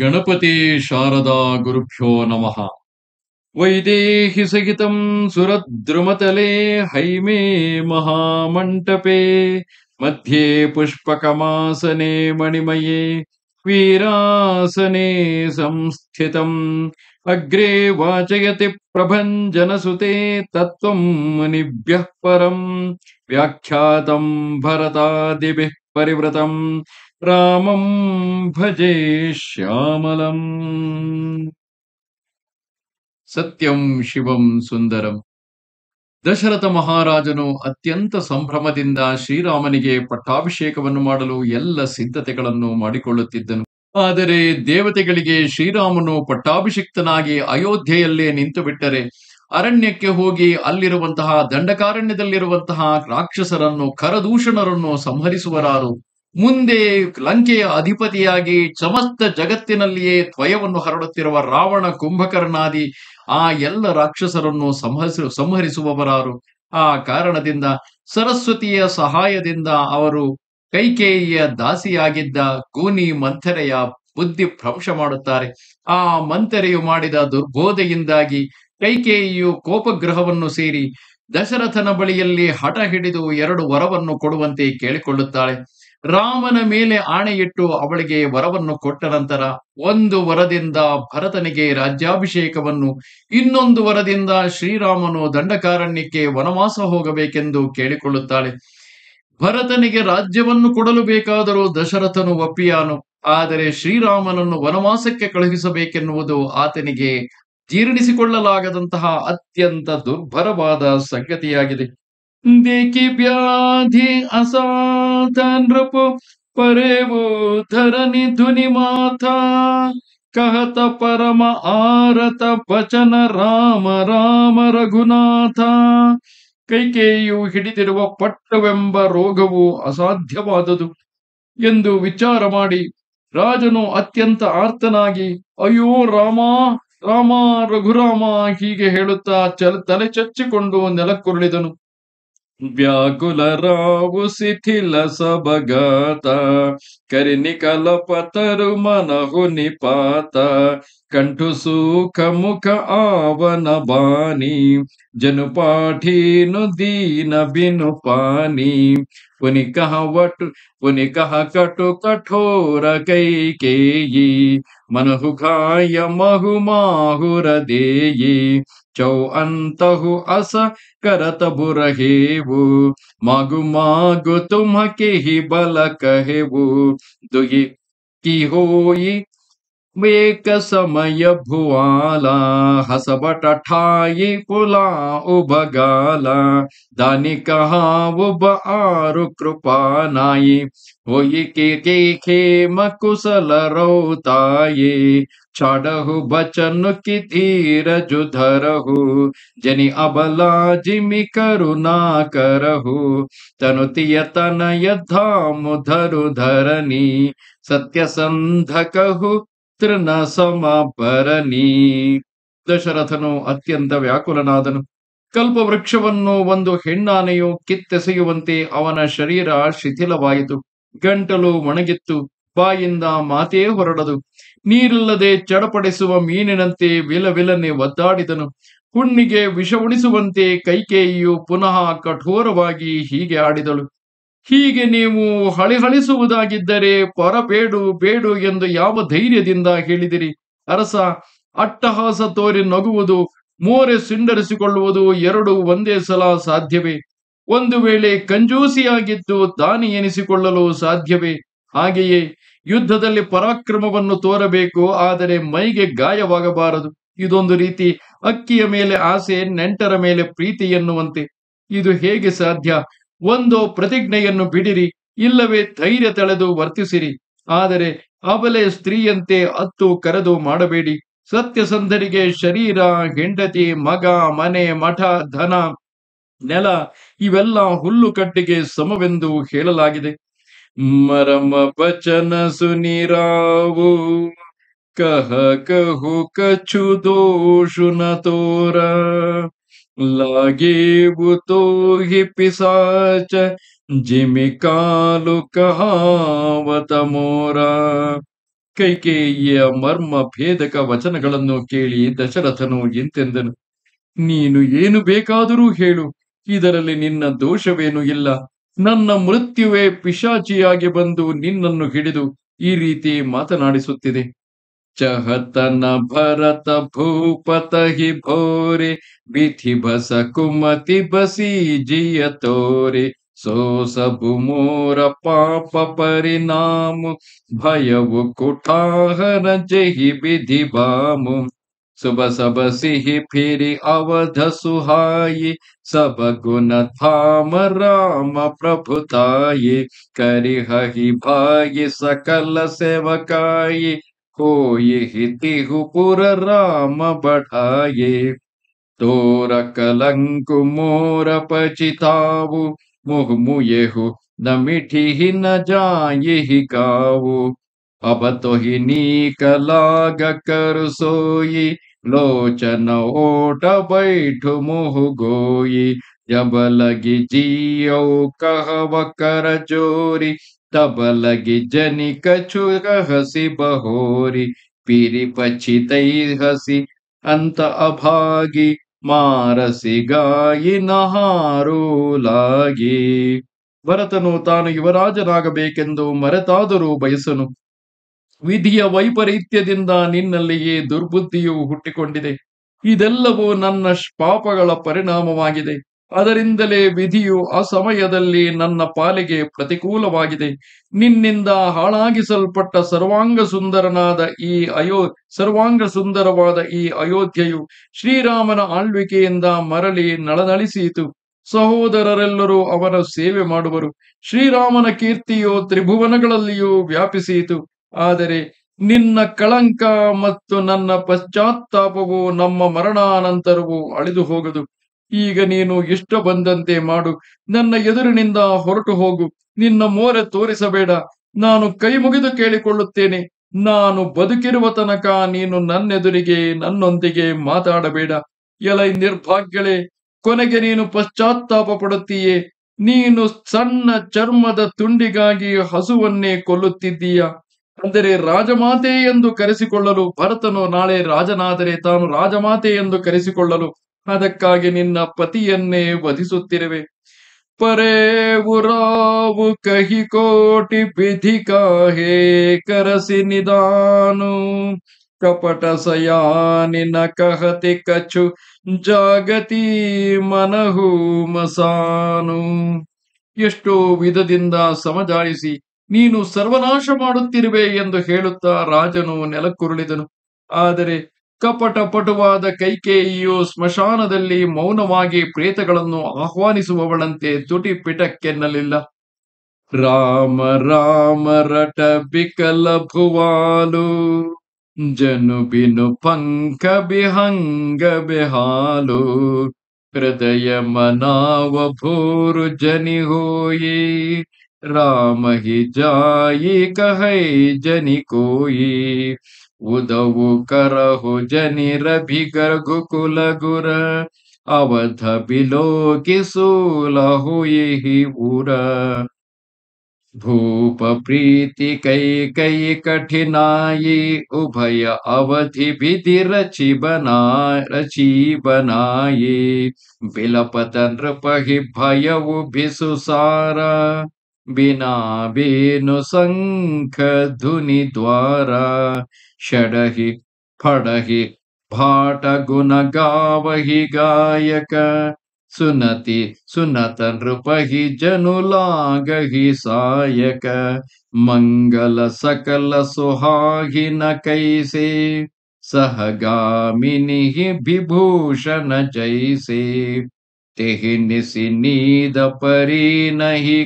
गणपते शारदा गुरुभ्यो नमः वैदेहि सहितं सुरद्रुमतले हैमे महामण्टपे मध्ये पुष्पकमासने मणिमये वीरासने संस्थितम् अग्रे वाचयति प्रभञ्जनसुते तत्त्वं मुनिभ्यः परम् व्याख्यातं भरतादिभिः परिवृतम् ರಾಮಂ ಭಜೆ ಶ್ಯಾಮಲಂ ಸತ್ಯಂ ಶಿವಂ ಸುಂದರಂ ದಶರಥ ಮಹಾರಾಜನು ಅತ್ಯಂತ ಸಂಭ್ರಮದಿಂದ ಶ್ರೀರಾಮನಿಗೆ ಪಟ್ಟಾಭಿಷೇಕವನ್ನು ಮಾಡಲು ಎಲ್ಲ ಸಿದ್ಧತೆಗಳನ್ನು ಮಾಡಿಕೊಳ್ಳುತ್ತಿದ್ದನು ಆದರೆ ದೇವತೆಗಳಿಗೆ ಶ್ರೀರಾಮನು ಪಟ್ಟಾಭಿಷಿಕ್ತನಾಗಿ ಅಯೋಧ್ಯೆಯಲ್ಲೇ ನಿಂತು ಬಿಟ್ಟರೆ ಅರಣ್ಯಕ್ಕೆ ಹೋಗಿ ಅಲ್ಲಿರುವಂತಹ ದಂಡಕಾರಣ್ಯದಲ್ಲಿರುವಂತಹ ರಾಕ್ಷಸರನ್ನು ಕರದೂಷಣರನ್ನು ಸಂಹರಿಸುವರಾರು ಮುಂದೆ ಲಂಕೆಯ ಅಧಿಪತಿಯಾಗಿ ಸಮಸ್ತ ಜಗತ್ತಿನಲ್ಲಿಯೇ ತ್ವಯವನ್ನು ಹರಡುತ್ತಿರುವ ರಾವಣ ಕುಂಭಕರ್ಣಾದಿ ಆ ಎಲ್ಲ ರಾಕ್ಷಸರನ್ನು ಸಂಹರಿಸ ಸಂಹರಿಸುವವರಾರು ಆ ಕಾರಣದಿಂದ ಸರಸ್ವತಿಯ ಸಹಾಯದಿಂದ ಅವರು ಕೈಕೇಯಿಯ ದಾಸಿಯಾಗಿದ್ದ ಕೂನಿ ಮಂಥರೆಯ ಬುದ್ಧಿ ಭ್ರಂಶ ಮಾಡುತ್ತಾರೆ ಆ ಮಂಥರೆಯು ಮಾಡಿದ ದುರ್ಬೋಧೆಯಿಂದಾಗಿ ಕೈಕೇಯಿಯು ಕೋಪಗ್ರಹವನ್ನು ಸೇರಿ ದಶರಥನ ಬಳಿಯಲ್ಲಿ ಹಠ ಹಿಡಿದು ಎರಡು ವರವನ್ನು ಕೊಡುವಂತೆ ಕೇಳಿಕೊಳ್ಳುತ್ತಾಳೆ ರಾಮನ ಮೇಲೆ ಆಣೆಯಿಟ್ಟು ಅವಳಿಗೆ ವರವನ್ನು ಕೊಟ್ಟ ನಂತರ ಒಂದು ವರದಿಂದ ಭರತನಿಗೆ ರಾಜ್ಯಾಭಿಷೇಕವನ್ನು ಇನ್ನೊಂದು ವರದಿಂದ ಶ್ರೀರಾಮನು ದಂಡಕಾರಣ್ಯಕ್ಕೆ ವನವಾಸ ಹೋಗಬೇಕೆಂದು ಕೇಳಿಕೊಳ್ಳುತ್ತಾಳೆ ಭರತನಿಗೆ ರಾಜ್ಯವನ್ನು ಕೊಡಲು ಬೇಕಾದರೂ ದಶರಥನು ಒಪ್ಪಿಯಾನು ಆದರೆ ಶ್ರೀರಾಮನನ್ನು ವನವಾಸಕ್ಕೆ ಕಳುಹಿಸಬೇಕೆನ್ನುವುದು ಆತನಿಗೆ ಜೀರ್ಣಿಸಿಕೊಳ್ಳಲಾಗದಂತಹ ಅತ್ಯಂತ ದುರ್ಭರವಾದ ಸಂಗತಿಯಾಗಿದೆ ಮಾತಾ ನೃಪು ಪರೇವು ಧರಣಿ ಮಾತಾ ಕಹತ ಪರಮ ಆರತ ವಚನ ರಾಮ ರಾಮ ರಘುನಾಥ ಕೈಕೇಯು ಹಿಡಿದಿರುವ ಪಟ್ಟವೆಂಬ ರೋಗವು ಅಸಾಧ್ಯವಾದದು ಎಂದು ವಿಚಾರ ಮಾಡಿ ರಾಜನು ಅತ್ಯಂತ ಆರ್ತನಾಗಿ ಅಯ್ಯೋ ರಾಮ ರಾಮ ರಘುರಾಮ ಹೀಗೆ ಹೇಳುತ್ತಾ ಚಲ ತಲೆ ಚಚ್ಚಿಕೊಂಡು ನೆಲಕ್ಕುರುಳಿದನು व्याकुलरावु शिथिल सब गाता करिनिकल पतरु मनहु निपात कंठु सुख मुख आवन बानी जनु पाठी नु दीन बिनु पानी पुनि कह वट पुनि कह कटु कठोर कई के मनहु खाय महु माहुर देयी चौ अंतु अस करत बुरहेबु मागु मागु तुम के ही बल कहेबु दुहि की होई एक समय भुआला हसबट ठाई पुला उबगाला दानी कहा उब आरु कृपा नाई हो के देखे मकुशल रोताये छाड़हु बचन की धीर जुधरहु जनि अबला जिमि करुणा करहु तनु तिय तनय धाम धरु धरनी सत्य संध कहु ಮಿತ್ರನ ನೀ ದಶರಥನು ಅತ್ಯಂತ ವ್ಯಾಕುಲನಾದನು ಕಲ್ಪವೃಕ್ಷವನ್ನು ಒಂದು ಹೆಣ್ಣಾನೆಯು ಕಿತ್ತೆಸೆಯುವಂತೆ ಅವನ ಶರೀರ ಶಿಥಿಲವಾಯಿತು ಗಂಟಲು ಒಣಗಿತ್ತು ಬಾಯಿಂದ ಮಾತೇ ಹೊರಡದು ನೀರಿಲ್ಲದೆ ಚಡಪಡಿಸುವ ಮೀನಿನಂತೆ ವಿಲವಿಲನೆ ಒದ್ದಾಡಿದನು ಹುಣ್ಣಿಗೆ ವಿಷ ಉಣಿಸುವಂತೆ ಕೈಕೇಯಿಯು ಪುನಃ ಕಠೋರವಾಗಿ ಹೀಗೆ ಆಡಿದಳು ಹೀಗೆ ನೀವು ಹಳಿಹಳಿಸುವುದಾಗಿದ್ದರೆ ಕೊರಬೇಡು ಬೇಡು ಎಂದು ಯಾವ ಧೈರ್ಯದಿಂದ ಹೇಳಿದಿರಿ ಅರಸ ಅಟ್ಟಹಾಸ ತೋರಿ ನಗುವುದು ಮೋರೆ ಸಿಂಡರಿಸಿಕೊಳ್ಳುವುದು ಎರಡು ಒಂದೇ ಸಲ ಸಾಧ್ಯವೇ ಒಂದು ವೇಳೆ ಕಂಜೂಸಿಯಾಗಿದ್ದು ದಾನಿ ಎನಿಸಿಕೊಳ್ಳಲು ಸಾಧ್ಯವೇ ಹಾಗೆಯೇ ಯುದ್ಧದಲ್ಲಿ ಪರಾಕ್ರಮವನ್ನು ತೋರಬೇಕು ಆದರೆ ಮೈಗೆ ಗಾಯವಾಗಬಾರದು ಇದೊಂದು ರೀತಿ ಅಕ್ಕಿಯ ಮೇಲೆ ಆಸೆ ನೆಂಟರ ಮೇಲೆ ಪ್ರೀತಿ ಎನ್ನುವಂತೆ ಇದು ಹೇಗೆ ಸಾಧ್ಯ ಒಂದು ಪ್ರತಿಜ್ಞೆಯನ್ನು ಬಿಡಿರಿ ಇಲ್ಲವೇ ಧೈರ್ಯ ತಳೆದು ವರ್ತಿಸಿರಿ ಆದರೆ ಅವಲೆ ಸ್ತ್ರೀಯಂತೆ ಅತ್ತು ಕರೆದು ಮಾಡಬೇಡಿ ಸತ್ಯಸಂಧರಿಗೆ ಶರೀರ ಹೆಂಡತಿ ಮಗ ಮನೆ ಮಠ ಧನ ನೆಲ ಇವೆಲ್ಲ ಹುಲ್ಲು ಕಟ್ಟಿಗೆ ಸಮವೆಂದು ಹೇಳಲಾಗಿದೆ ಮರಮ ವಚನ ಸುನಿರಾವು ಕಹ ಕಹು ಕಚು ತೋರ लागे ಪಿಸಾಚ ही ಜಿಮಿ ಕಾಲು ಕಹಾವತ ಮೋರ ಕೈಕೇಯಿಯ ಮರ್ಮ ಭೇದಕ ವಚನಗಳನ್ನು ಕೇಳಿ ದಶರಥನು ಎಂತೆಂದನು ನೀನು ಏನು ಬೇಕಾದರೂ ಹೇಳು ಇದರಲ್ಲಿ ನಿನ್ನ ದೋಷವೇನೂ ಇಲ್ಲ ನನ್ನ ಮೃತ್ಯುವೇ ಪಿಶಾಚಿಯಾಗಿ ಬಂದು ನಿನ್ನನ್ನು ಹಿಡಿದು ಈ ರೀತಿ ಮಾತನಾಡಿಸುತ್ತಿದೆ चहतन भरत विधि बस कुमति पाप परिणाम भयु कुठाहर जहि विधि भामु सब सिहि फिरि अवध सुहायि सब गुण धाम राम करिहहि भायि सकल सेवकाये कोये तिहु पुर राम बढ़ाए तोर कलंक मोर पचिताऊ मुह मुयेहु न मिठी ही न जाये गाऊ अब तो ही नीक लाग कर सोई लोचन ओट बैठ मुह गोई जब लगी जियो कहव कर जोरी ತಬಲಗಿ ಜನಿ ಚುರ ಹಸಿ ಬಹೋರಿ ಪಿರಿ ಪಚಿತೈ ಹಸಿ ಅಂತ ಅಭಾಗಿ ಮಾರಸಿ ಗಾಯಿ ನಹಾರೋಲಾಗಿ ಭರತನು ತಾನು ಯುವರಾಜನಾಗಬೇಕೆಂದು ಮರೆತಾದರೂ ಬಯಸನು ವಿಧಿಯ ವೈಪರೀತ್ಯದಿಂದ ನಿನ್ನಲ್ಲಿಯೇ ದುರ್ಬುದ್ಧಿಯು ಹುಟ್ಟಿಕೊಂಡಿದೆ ಇದೆಲ್ಲವೂ ನನ್ನ ಪಾಪಗಳ ಪರಿಣಾಮವಾಗಿದೆ ಅದರಿಂದಲೇ ವಿಧಿಯು ಆ ಸಮಯದಲ್ಲಿ ನನ್ನ ಪಾಲಿಗೆ ಪ್ರತಿಕೂಲವಾಗಿದೆ ನಿನ್ನಿಂದ ಹಾಳಾಗಿಸಲ್ಪಟ್ಟ ಸರ್ವಾಂಗ ಸುಂದರನಾದ ಈ ಅಯೋ ಸರ್ವಾಂಗ ಸುಂದರವಾದ ಈ ಅಯೋಧ್ಯೆಯು ಶ್ರೀರಾಮನ ಆಳ್ವಿಕೆಯಿಂದ ಮರಳಿ ನಳನಳಿಸಿತು ಸಹೋದರರೆಲ್ಲರೂ ಅವನ ಸೇವೆ ಮಾಡುವರು ಶ್ರೀರಾಮನ ಕೀರ್ತಿಯು ತ್ರಿಭುವನಗಳಲ್ಲಿಯೂ ವ್ಯಾಪಿಸಿತು ಆದರೆ ನಿನ್ನ ಕಳಂಕ ಮತ್ತು ನನ್ನ ಪಶ್ಚಾತ್ತಾಪವು ನಮ್ಮ ಮರಣಾನಂತರವೂ ಅಳಿದು ಹೋಗದು ಈಗ ನೀನು ಇಷ್ಟ ಬಂದಂತೆ ಮಾಡು ನನ್ನ ಎದುರಿನಿಂದ ಹೊರಟು ಹೋಗು ನಿನ್ನ ಮೋರೆ ತೋರಿಸಬೇಡ ನಾನು ಕೈ ಮುಗಿದು ಕೇಳಿಕೊಳ್ಳುತ್ತೇನೆ ನಾನು ಬದುಕಿರುವ ತನಕ ನೀನು ನನ್ನೆದುರಿಗೆ ನನ್ನೊಂದಿಗೆ ಮಾತಾಡಬೇಡ ಎಲೈ ನಿರ್ಭಾಗ್ಯಳೆ ಕೊನೆಗೆ ನೀನು ಪಶ್ಚಾತ್ತಾಪ ಪಡುತ್ತೀಯೇ ನೀನು ಸಣ್ಣ ಚರ್ಮದ ತುಂಡಿಗಾಗಿ ಹಸುವನ್ನೇ ಕೊಲ್ಲುತ್ತಿದ್ದೀಯ ಅಂದರೆ ರಾಜಮಾತೆ ಎಂದು ಕರೆಸಿಕೊಳ್ಳಲು ಭರತನು ನಾಳೆ ರಾಜನಾದರೆ ತಾನು ರಾಜಮಾತೆ ಎಂದು ಕರೆಸಿಕೊಳ್ಳಲು ಅದಕ್ಕಾಗಿ ನಿನ್ನ ಪತಿಯನ್ನೇ ವಧಿಸುತ್ತಿರುವೆ ಪರೇ ಉರಾವು ಕಹಿ ಕೋಟಿ ಪಿಧಿ ಕಾಹೇ ಕರಸಿ ನಿಧಾನು ಕಪಟ ಸಯಾನಿನ ಕಹತಿ ಕಚ್ಚು ಜಾಗತಿ ಮನಹು ಮಸಾನು ಎಷ್ಟೋ ವಿಧದಿಂದ ಸಮಜಾಯಿಸಿ ನೀನು ಸರ್ವನಾಶ ಮಾಡುತ್ತಿರುವೆ ಎಂದು ಹೇಳುತ್ತಾ ರಾಜನು ನೆಲಕ್ಕುರುಳಿದನು ಆದರೆ ಕಪಟಪಟುವಾದ ಪಟುವಾದ ಕೈಕೇಯಿಯು ಸ್ಮಶಾನದಲ್ಲಿ ಮೌನವಾಗಿ ಪ್ರೇತಗಳನ್ನು ಆಹ್ವಾನಿಸುವವಳಂತೆ ತುಟಿ ಪಿಟಕ್ಕೆನ್ನಲಿಲ್ಲ ರಾಮ ರಾಮ ರಟ ಬಿಕಲ ಭುವಾಲು ಜನು ಬಿನು ಪಂಕ ಬಿಹಂಗ ಬಿಹಾಲು ಹೃದಯ ಮನಾವ ಭೂರು ಹೋಯಿ ರಾಮ ಹಿ ಜಾಯಿ ಕಹೈ ಜನಿ ಕೋಯಿ उदवु करहु जनि रभि गर्गुकुल गुर अवध बिलोकिसूलहु यही उर भूप प्रीति कई कई कठिनाई उभय अवधि विधि रचि बना रचि बनाई बिलपत नृपहि भयउ भिसुसारा ीना संख धुनि द्वारा षडहि फडहि भाटगुणगावहि गावहि गायक सुनति सुनत नृपहि जनुलागहि सायक मङ्गल सकल सुहाहि न कैसे सह विभूषण जैसे नीद परी नहि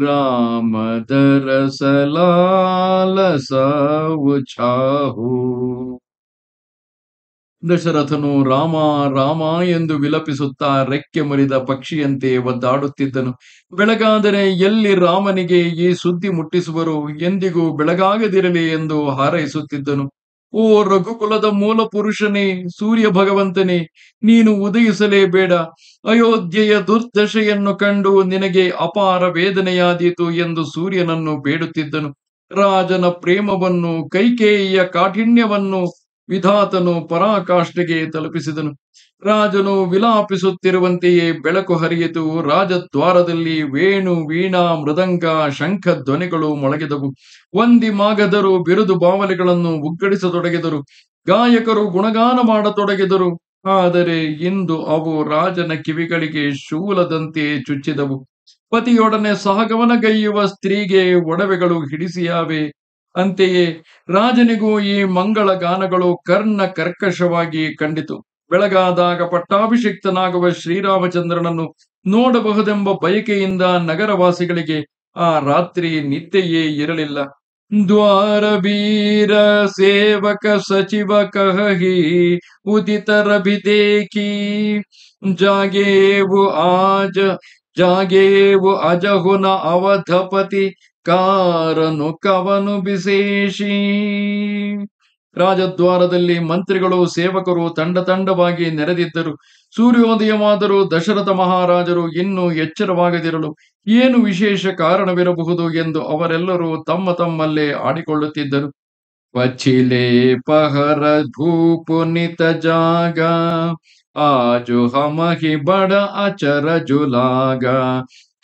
ರಾಮ राम दरस ಚಾಹು ದಶರಥನು ರಾಮ ರಾಮ ಎಂದು ವಿಲಪಿಸುತ್ತಾ ರೆಕ್ಕೆ ಮುರಿದ ಪಕ್ಷಿಯಂತೆ ಒದ್ದಾಡುತ್ತಿದ್ದನು ಬೆಳಗಾದರೆ ಎಲ್ಲಿ ರಾಮನಿಗೆ ಈ ಸುದ್ದಿ ಮುಟ್ಟಿಸುವರು ಎಂದಿಗೂ ಬೆಳಗಾಗದಿರಲಿ ಎಂದು ಹಾರೈಸುತ್ತಿದ್ದನು ಓ ರಘುಕುಲದ ಮೂಲ ಪುರುಷನೇ ಸೂರ್ಯ ಭಗವಂತನೇ ನೀನು ಬೇಡ ಅಯೋಧ್ಯೆಯ ದುರ್ದಶೆಯನ್ನು ಕಂಡು ನಿನಗೆ ಅಪಾರ ವೇದನೆಯಾದೀತು ಎಂದು ಸೂರ್ಯನನ್ನು ಬೇಡುತ್ತಿದ್ದನು ರಾಜನ ಪ್ರೇಮವನ್ನು ಕೈಕೇಯಿಯ ಕಾಠಿಣ್ಯವನ್ನು ವಿಧಾತನು ಪರಾಕಾಷ್ಠೆಗೆ ತಲುಪಿಸಿದನು ರಾಜನು ವಿಲಾಪಿಸುತ್ತಿರುವಂತೆಯೇ ಬೆಳಕು ಹರಿಯಿತು ರಾಜದ್ವಾರದಲ್ಲಿ ವೇಣು ವೀಣಾ ಮೃದಂಗ ಶಂಖ ಧ್ವನಿಗಳು ಮೊಳಗಿದವು ಒಂದಿ ಮಾಗದರು ಬಿರುದು ಬಾವಲಿಗಳನ್ನು ಉಗ್ಗಡಿಸತೊಡಗಿದರು ಗಾಯಕರು ಗುಣಗಾನ ಮಾಡತೊಡಗಿದರು ಆದರೆ ಇಂದು ಅವು ರಾಜನ ಕಿವಿಗಳಿಗೆ ಶೂಲದಂತೆ ಚುಚ್ಚಿದವು ಪತಿಯೊಡನೆ ಸಹಗವನಗೈಯುವ ಸ್ತ್ರೀಗೆ ಒಡವೆಗಳು ಹಿಡಿಸಿಯಾವೆ ಅಂತೆಯೇ ರಾಜನಿಗೂ ಈ ಮಂಗಳ ಗಾನಗಳು ಕರ್ಣ ಕರ್ಕಶವಾಗಿ ಕಂಡಿತು ಬೆಳಗಾದಾಗ ಪಟ್ಟಾಭಿಷಿಕ್ತನಾಗುವ ಶ್ರೀರಾಮಚಂದ್ರನನ್ನು ನೋಡಬಹುದೆಂಬ ಬಯಕೆಯಿಂದ ನಗರವಾಸಿಗಳಿಗೆ ಆ ರಾತ್ರಿ ನಿದ್ದೆಯೇ ಇರಲಿಲ್ಲ ದ್ವಾರ ಬೀರ ಸೇವಕ ಸಚಿವ ಕಹಿ ಉದಿತರಭಿದೇಕಿ ಜಾಗೇವು ಆಜ ಜಾಗೇವು ಅಜಹುನ ಅವಧಪತಿ ಕಾರನು ಕವನು ಬಿಸೇಷಿ ರಾಜದ್ವಾರದಲ್ಲಿ ಮಂತ್ರಿಗಳು ಸೇವಕರು ತಂಡ ತಂಡವಾಗಿ ನೆರೆದಿದ್ದರು ಸೂರ್ಯೋದಯವಾದರೂ ದಶರಥ ಮಹಾರಾಜರು ಇನ್ನೂ ಎಚ್ಚರವಾಗದಿರಲು ಏನು ವಿಶೇಷ ಕಾರಣವಿರಬಹುದು ಎಂದು ಅವರೆಲ್ಲರೂ ತಮ್ಮ ತಮ್ಮಲ್ಲೇ ಆಡಿಕೊಳ್ಳುತ್ತಿದ್ದರು ಪಚಿಲೆ ಪಹರ ಭೂಪುನಿತ ಜಾಗ ಆಜು ಹಮಹಿ ಬಡ ಅಚರ ಜುಲಾಗ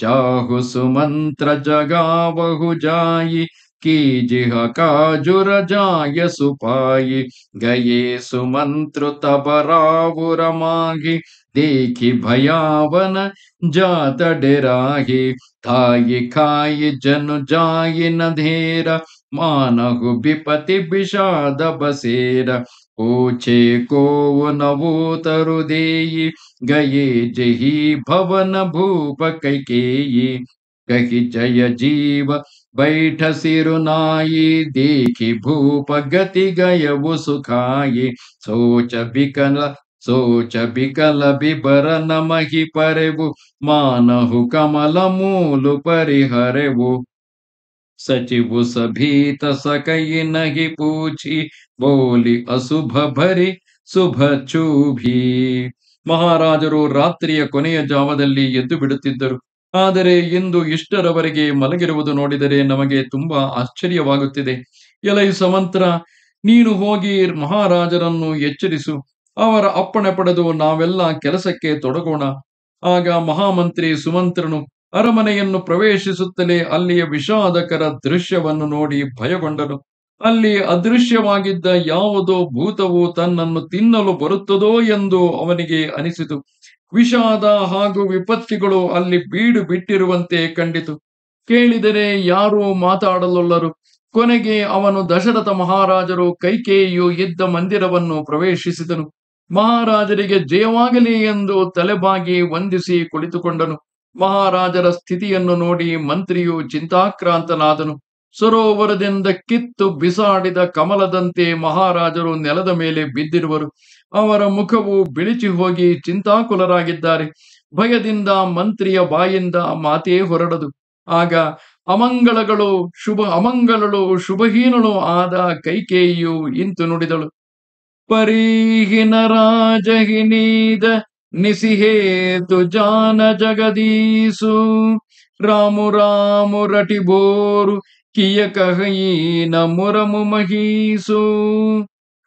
चाहु सुमन्त्र जगावहुजायि कीजिह काजुरजाय सुपायि गये सुमन्त्रुतपरावुरमाहि देखि भयावन जात डिराहि तायिखायि जनुजायि न धेर मानहु विपति विषाद बसेर ऊचेकोवनवोतरुदेयि गये जहि भवनभूपकैकेयि कहि जय जीव बैठसिरुनायि देखि भूप गति गयवु सुखायि सोच विकल सोच बिकल बिबर नमहि परेवु मानहु कमल मूलु परिहरेवु ಸಚಿವು ಸಭೀತ ಸಕೈ ನಹಿ ಪೂಚಿ ಬೋಲಿ ಅಸುಭ ಭರಿ ಶುಭ ಚೂಭಿ ಮಹಾರಾಜರು ರಾತ್ರಿಯ ಕೊನೆಯ ಜಾವದಲ್ಲಿ ಎದ್ದು ಬಿಡುತ್ತಿದ್ದರು ಆದರೆ ಇಂದು ಇಷ್ಟರವರೆಗೆ ಮಲಗಿರುವುದು ನೋಡಿದರೆ ನಮಗೆ ತುಂಬಾ ಆಶ್ಚರ್ಯವಾಗುತ್ತಿದೆ ಎಲೈ ಸಮಂತ್ರ ನೀನು ಹೋಗಿ ಮಹಾರಾಜರನ್ನು ಎಚ್ಚರಿಸು ಅವರ ಅಪ್ಪಣೆ ಪಡೆದು ನಾವೆಲ್ಲ ಕೆಲಸಕ್ಕೆ ತೊಡಗೋಣ ಆಗ ಮಹಾಮಂತ್ರಿ ಸುಮಂತ್ರನು ಅರಮನೆಯನ್ನು ಪ್ರವೇಶಿಸುತ್ತಲೇ ಅಲ್ಲಿಯ ವಿಷಾದಕರ ದೃಶ್ಯವನ್ನು ನೋಡಿ ಭಯಗೊಂಡನು ಅಲ್ಲಿ ಅದೃಶ್ಯವಾಗಿದ್ದ ಯಾವುದೋ ಭೂತವು ತನ್ನನ್ನು ತಿನ್ನಲು ಬರುತ್ತದೋ ಎಂದು ಅವನಿಗೆ ಅನಿಸಿತು ವಿಷಾದ ಹಾಗೂ ವಿಪತ್ತಿಗಳು ಅಲ್ಲಿ ಬೀಡು ಬಿಟ್ಟಿರುವಂತೆ ಕಂಡಿತು ಕೇಳಿದರೆ ಯಾರೂ ಮಾತಾಡಲೊಲ್ಲರು ಕೊನೆಗೆ ಅವನು ದಶರಥ ಮಹಾರಾಜರು ಕೈಕೇಯು ಇದ್ದ ಮಂದಿರವನ್ನು ಪ್ರವೇಶಿಸಿದನು ಮಹಾರಾಜರಿಗೆ ಜಯವಾಗಲಿ ಎಂದು ತಲೆಬಾಗಿ ವಂದಿಸಿ ಕುಳಿತುಕೊಂಡನು ಮಹಾರಾಜರ ಸ್ಥಿತಿಯನ್ನು ನೋಡಿ ಮಂತ್ರಿಯು ಚಿಂತಾಕ್ರಾಂತನಾದನು ಸರೋವರದಿಂದ ಕಿತ್ತು ಬಿಸಾಡಿದ ಕಮಲದಂತೆ ಮಹಾರಾಜರು ನೆಲದ ಮೇಲೆ ಬಿದ್ದಿರುವರು ಅವರ ಮುಖವು ಬಿಳಿಚಿ ಹೋಗಿ ಚಿಂತಾಕುಲರಾಗಿದ್ದಾರೆ ಭಯದಿಂದ ಮಂತ್ರಿಯ ಬಾಯಿಂದ ಮಾತೇ ಹೊರಡದು ಆಗ ಅಮಂಗಳಗಳು ಶುಭ ಅಮಂಗಳಳು ಶುಭಹೀನಳು ಆದ ಕೈಕೇಯಿಯು ಇಂತು ನುಡಿದಳು ಪರೀಹಿನ ರಾಜಹಿನೀದ ನಿಸಿಹೇತು ಜಾನ ಜಗದೀಸು ರಾಮು ರಾಮು ಕಿಯ ಕಿಯಕಹೀನ ಮುರಮು ಮಹೀಸು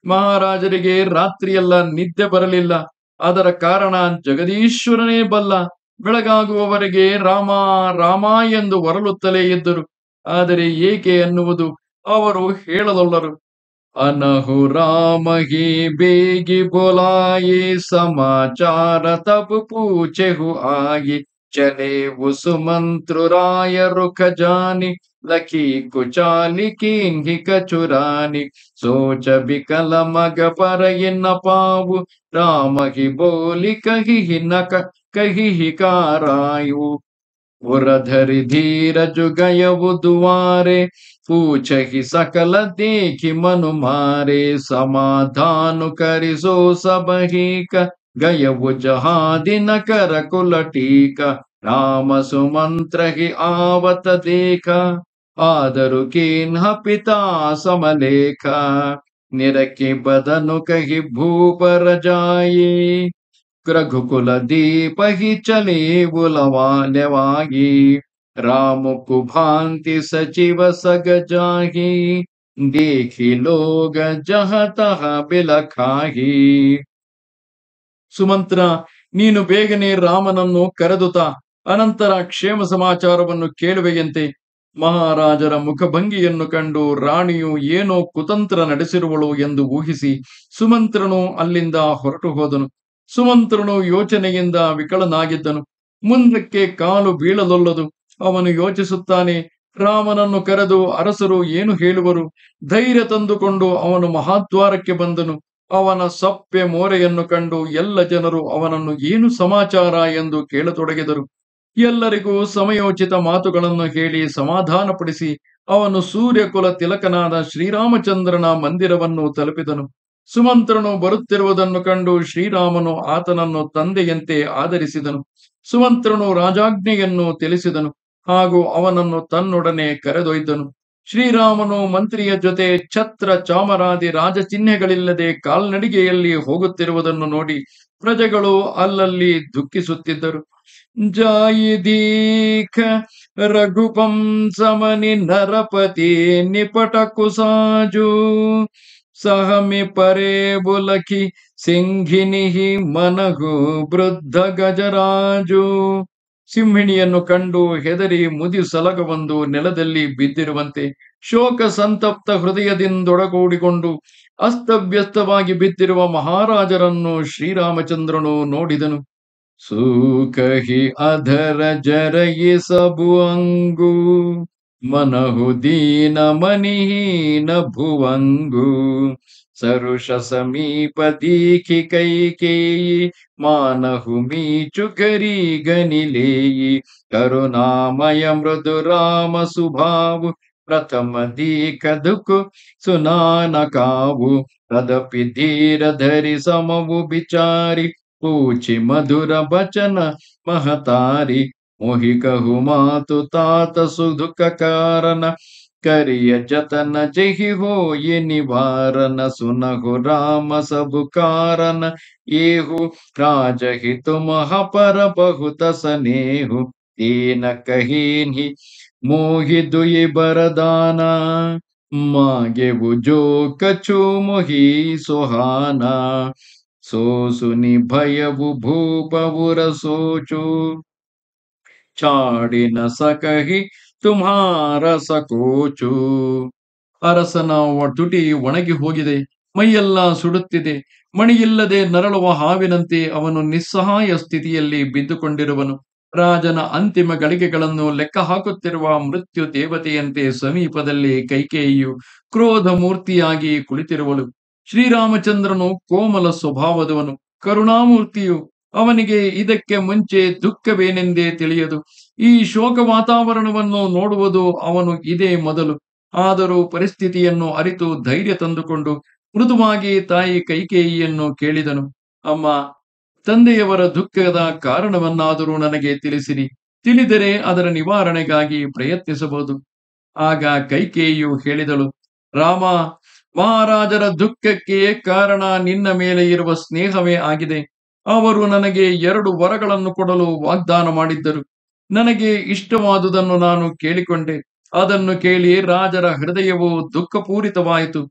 ಮಹಾರಾಜರಿಗೆ ರಾತ್ರಿಯೆಲ್ಲ ನಿದ್ದೆ ಬರಲಿಲ್ಲ ಅದರ ಕಾರಣ ಜಗದೀಶ್ವರನೇ ಬಲ್ಲ ಬೆಳಗಾಗುವವರೆಗೆ ರಾಮ ರಾಮ ಎಂದು ಹೊರಲುತ್ತಲೇ ಇದ್ದರು ಆದರೆ ಏಕೆ ಎನ್ನುವುದು ಅವರು ಹೇಳಲೊಲ್ಲರು अनहु राम ही बेगी बुलाए समाचार तब पूछे हु आगे चले वो सुमंत्र राय रुख जानी लखी कुचाली की कचुरानी सोच बिकल मग पर न पाऊ राम ही बोली कही न कही कारायू धीरजु गयु दुवारे पूचहि सकल देखि मनुमारे समाधानुकरिक गयु जहादि न कर कुलटीक राम सुमन्त्र हि आवत देख आदरु केन्ह पिता समलेख निरकि बदनु भूपर जाये ರಘುಕುಲ ದೀಪ ಚಲೇವುಲವಾಲ್ಯವಾಗಿ ರಾಮುಕು ಭಾಂತಿ ಸಚಿವ ಸಗಜಾಹಿ ದೇಹಿ ಲೋಗ ಜಹತಃ ಬಿಲಖಾಹಿ ಸುಮಂತ್ರ ನೀನು ಬೇಗನೆ ರಾಮನನ್ನು ಕರೆದುತ ಅನಂತರ ಕ್ಷೇಮ ಸಮಾಚಾರವನ್ನು ಕೇಳುವೆಯಂತೆ ಮಹಾರಾಜರ ಮುಖಭಂಗಿಯನ್ನು ಕಂಡು ರಾಣಿಯು ಏನೋ ಕುತಂತ್ರ ನಡೆಸಿರುವಳು ಎಂದು ಊಹಿಸಿ ಸುಮಂತ್ರನು ಅಲ್ಲಿಂದ ಹೊರಟು ಹೋದನು ಸುಮಂತ್ರನು ಯೋಚನೆಯಿಂದ ವಿಕಳನಾಗಿದ್ದನು ಮುಂದಕ್ಕೆ ಕಾಲು ಬೀಳಲೊಲ್ಲದು ಅವನು ಯೋಚಿಸುತ್ತಾನೆ ರಾಮನನ್ನು ಕರೆದು ಅರಸರು ಏನು ಹೇಳುವರು ಧೈರ್ಯ ತಂದುಕೊಂಡು ಅವನು ಮಹಾದ್ವಾರಕ್ಕೆ ಬಂದನು ಅವನ ಸಪ್ಪೆ ಮೋರೆಯನ್ನು ಕಂಡು ಎಲ್ಲ ಜನರು ಅವನನ್ನು ಏನು ಸಮಾಚಾರ ಎಂದು ಕೇಳತೊಡಗಿದರು ಎಲ್ಲರಿಗೂ ಸಮಯೋಚಿತ ಮಾತುಗಳನ್ನು ಹೇಳಿ ಸಮಾಧಾನಪಡಿಸಿ ಅವನು ಸೂರ್ಯಕುಲ ತಿಲಕನಾದ ಶ್ರೀರಾಮಚಂದ್ರನ ಮಂದಿರವನ್ನು ತಲುಪಿದನು ಸುಮಂತ್ರನು ಬರುತ್ತಿರುವುದನ್ನು ಕಂಡು ಶ್ರೀರಾಮನು ಆತನನ್ನು ತಂದೆಯಂತೆ ಆಧರಿಸಿದನು ಸುಮಂತ್ರನು ರಾಜಾಜ್ಞೆಯನ್ನು ತಿಳಿಸಿದನು ಹಾಗೂ ಅವನನ್ನು ತನ್ನೊಡನೆ ಕರೆದೊಯ್ದನು ಶ್ರೀರಾಮನು ಮಂತ್ರಿಯ ಜೊತೆ ಛತ್ರ ಚಾಮರಾದಿ ರಾಜಚಿಹ್ನೆಗಳಿಲ್ಲದೆ ಕಾಲ್ನಡಿಗೆಯಲ್ಲಿ ಹೋಗುತ್ತಿರುವುದನ್ನು ನೋಡಿ ಪ್ರಜೆಗಳು ಅಲ್ಲಲ್ಲಿ ದುಃಖಿಸುತ್ತಿದ್ದರು ಜಾಯಿದೀಖ ರಘುಪಂ ಸಮನಿ ನರಪತಿ ನಿಪಟ ಕುಸಾಜು ಸಹಮಿ ಪರೇ ಬುಲಕಿ ಸಿಂಹಿನಿಹಿ ಮನಗು ವೃದ್ಧ ಗಜರಾಜು ಸಿಂಹಿಣಿಯನ್ನು ಕಂಡು ಹೆದರಿ ಮುದಿ ಸಲಗವೊಂದು ನೆಲದಲ್ಲಿ ಬಿದ್ದಿರುವಂತೆ ಶೋಕ ಸಂತಪ್ತ ಹೃದಯದಿಂದೊಡಗೂಡಿಕೊಂಡು ಅಸ್ತವ್ಯಸ್ತವಾಗಿ ಬಿದ್ದಿರುವ ಮಹಾರಾಜರನ್ನು ಶ್ರೀರಾಮಚಂದ್ರನು ನೋಡಿದನು ಸೂಕಹಿ ಅಧರ ಜರಯಿಸಬು ಅಂಗು भुवंगु मनहुदीनमनिहीन भुवङ्गु सरुषसमीपदीखिकैकेयि मानहुमीचुकरीगनिलेयि करुणामय मृदुरामसुभावु प्रथमदीकदुकु सुनानकावु तदपि धीरधरि समवु विचारि पूचि मधुरवचन महतारी मोहि कहु मातु तात सुख कारण करिय जतन जहि हो ये निवारण सुनहु राम सब कारण येहु राज हि पर बहुत सनेहु तेन कहीन ही मोहि दुई बरदाना मागे वो जो कछु मोहि सुहाना सो सुनि भयवु भूपवुर सोचु ಚಾಡಿ ನಸಕಹಿ ಸಕಹಿ ಅರಸನ ತುಟಿ ಒಣಗಿ ಹೋಗಿದೆ ಮೈಯೆಲ್ಲ ಸುಡುತ್ತಿದೆ ಮಣಿಯಿಲ್ಲದೆ ನರಳುವ ಹಾವಿನಂತೆ ಅವನು ನಿಸ್ಸಹಾಯ ಸ್ಥಿತಿಯಲ್ಲಿ ಬಿದ್ದುಕೊಂಡಿರುವನು ರಾಜನ ಅಂತಿಮ ಗಳಿಗೆಗಳನ್ನು ಲೆಕ್ಕ ಹಾಕುತ್ತಿರುವ ಮೃತ್ಯು ದೇವತೆಯಂತೆ ಸಮೀಪದಲ್ಲಿ ಕೈಕೇಯಿಯು ಕ್ರೋಧ ಮೂರ್ತಿಯಾಗಿ ಕುಳಿತಿರುವಳು ಶ್ರೀರಾಮಚಂದ್ರನು ಕೋಮಲ ಸ್ವಭಾವದವನು ಕರುಣಾಮೂರ್ತಿಯು ಅವನಿಗೆ ಇದಕ್ಕೆ ಮುಂಚೆ ದುಃಖವೇನೆಂದೇ ತಿಳಿಯದು ಈ ಶೋಕ ವಾತಾವರಣವನ್ನು ನೋಡುವುದು ಅವನು ಇದೇ ಮೊದಲು ಆದರೂ ಪರಿಸ್ಥಿತಿಯನ್ನು ಅರಿತು ಧೈರ್ಯ ತಂದುಕೊಂಡು ಮೃದುವಾಗಿ ತಾಯಿ ಕೈಕೇಯಿಯನ್ನು ಕೇಳಿದನು ಅಮ್ಮ ತಂದೆಯವರ ದುಃಖದ ಕಾರಣವನ್ನಾದರೂ ನನಗೆ ತಿಳಿಸಿರಿ ತಿಳಿದರೆ ಅದರ ನಿವಾರಣೆಗಾಗಿ ಪ್ರಯತ್ನಿಸಬಹುದು ಆಗ ಕೈಕೇಯಿಯು ಹೇಳಿದಳು ರಾಮ ಮಹಾರಾಜರ ದುಃಖಕ್ಕೆ ಕಾರಣ ನಿನ್ನ ಮೇಲೆ ಇರುವ ಸ್ನೇಹವೇ ಆಗಿದೆ ಅವರು ನನಗೆ ಎರಡು ವರಗಳನ್ನು ಕೊಡಲು ವಾಗ್ದಾನ ಮಾಡಿದ್ದರು ನನಗೆ ಇಷ್ಟವಾದುದನ್ನು ನಾನು ಕೇಳಿಕೊಂಡೆ ಅದನ್ನು ಕೇಳಿ ರಾಜರ ಹೃದಯವು ದುಃಖಪೂರಿತವಾಯಿತು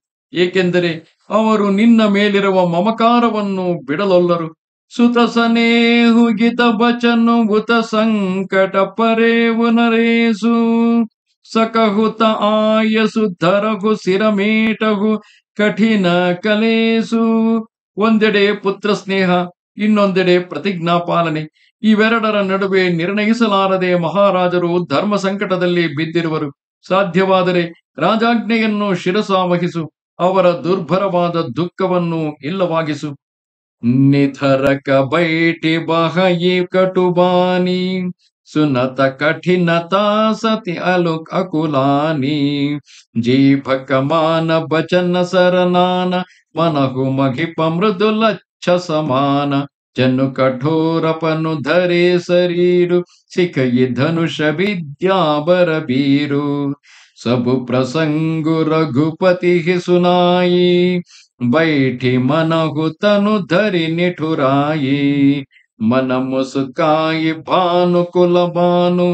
ಏಕೆಂದರೆ ಅವರು ನಿನ್ನ ಮೇಲಿರುವ ಮಮಕಾರವನ್ನು ಬಿಡಲೊಲ್ಲರು ಸುತ ಸನೇಹುಗಿತ ಬಚನು ಉತ ಸಂಕಟ ಪರೇವು ನರೇಸು ಸಕಹುತ ಆಯಸು ಧರಗು ಸಿರಮೇಟಗು ಕಠಿಣ ಕಲೇಸು ಒಂದೆಡೆ ಪುತ್ರ ಸ್ನೇಹ ಇನ್ನೊಂದೆಡೆ ಪ್ರತಿಜ್ಞಾ ಪಾಲನೆ ಇವೆರಡರ ನಡುವೆ ನಿರ್ಣಯಿಸಲಾರದೆ ಮಹಾರಾಜರು ಧರ್ಮ ಸಂಕಟದಲ್ಲಿ ಬಿದ್ದಿರುವರು ಸಾಧ್ಯವಾದರೆ ರಾಜಾಜ್ಞೆಯನ್ನು ಶಿರಸಾವಹಿಸು ಅವರ ದುರ್ಭರವಾದ ದುಃಖವನ್ನು ಇಲ್ಲವಾಗಿಸು ನಿಧರಕ ಬೈಟಿ ಬಹಯಿ ಕಟುಬಾನಿ ಸುನತ ಕಠಿಣತಾ ಸತಿ ಅಲುಕ್ ಅಕುಲಾನಿ ಜೀಭಕ ಮಾನ ಬಚನ ಸರನಾನ ಮನಹು ಮಹಿಪ ಮೃದುಲ छ समान जनु कठोरपनु धरे शरीरु सिखयि धनुष विद्या बर बीरु सबु प्रसंगु रघुपति ही सुनाई बैठी मनहु तनु धरि निठुराई मन मुस्काई भानु कुल भानु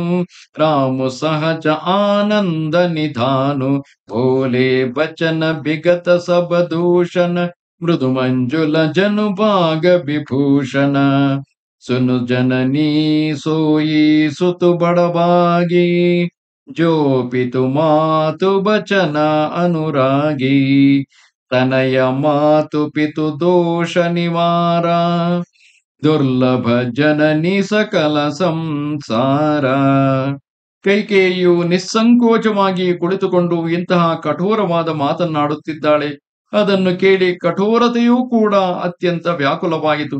राम सहज आनंद निधानु भोले बचन विगत सब दूषण ಮೃದು ಮಂಜುಲ ಭಾಗ ವಿಭೂಷಣ ಸುನು ಜನನೀ ಸೋಯಿ ಸುತು ಬಡಬಾಗಿ ಜೋಪಿತು ಮಾತು ಬಚನ ಅನುರಾಗಿ ತನಯ ಮಾತು ಪಿತು ದೋಷ ನಿವಾರ ದುರ್ಲಭ ಜನನಿ ಸಕಲ ಸಂಸಾರ ಕೈಕೇಯು ನಿಸ್ಸಂಕೋಚವಾಗಿ ಕುಳಿತುಕೊಂಡು ಇಂತಹ ಕಠೋರವಾದ ಮಾತನ್ನಾಡುತ್ತಿದ್ದಾಳೆ ಅದನ್ನು ಕೇಳಿ ಕಠೋರತೆಯೂ ಕೂಡ ಅತ್ಯಂತ ವ್ಯಾಕುಲವಾಯಿತು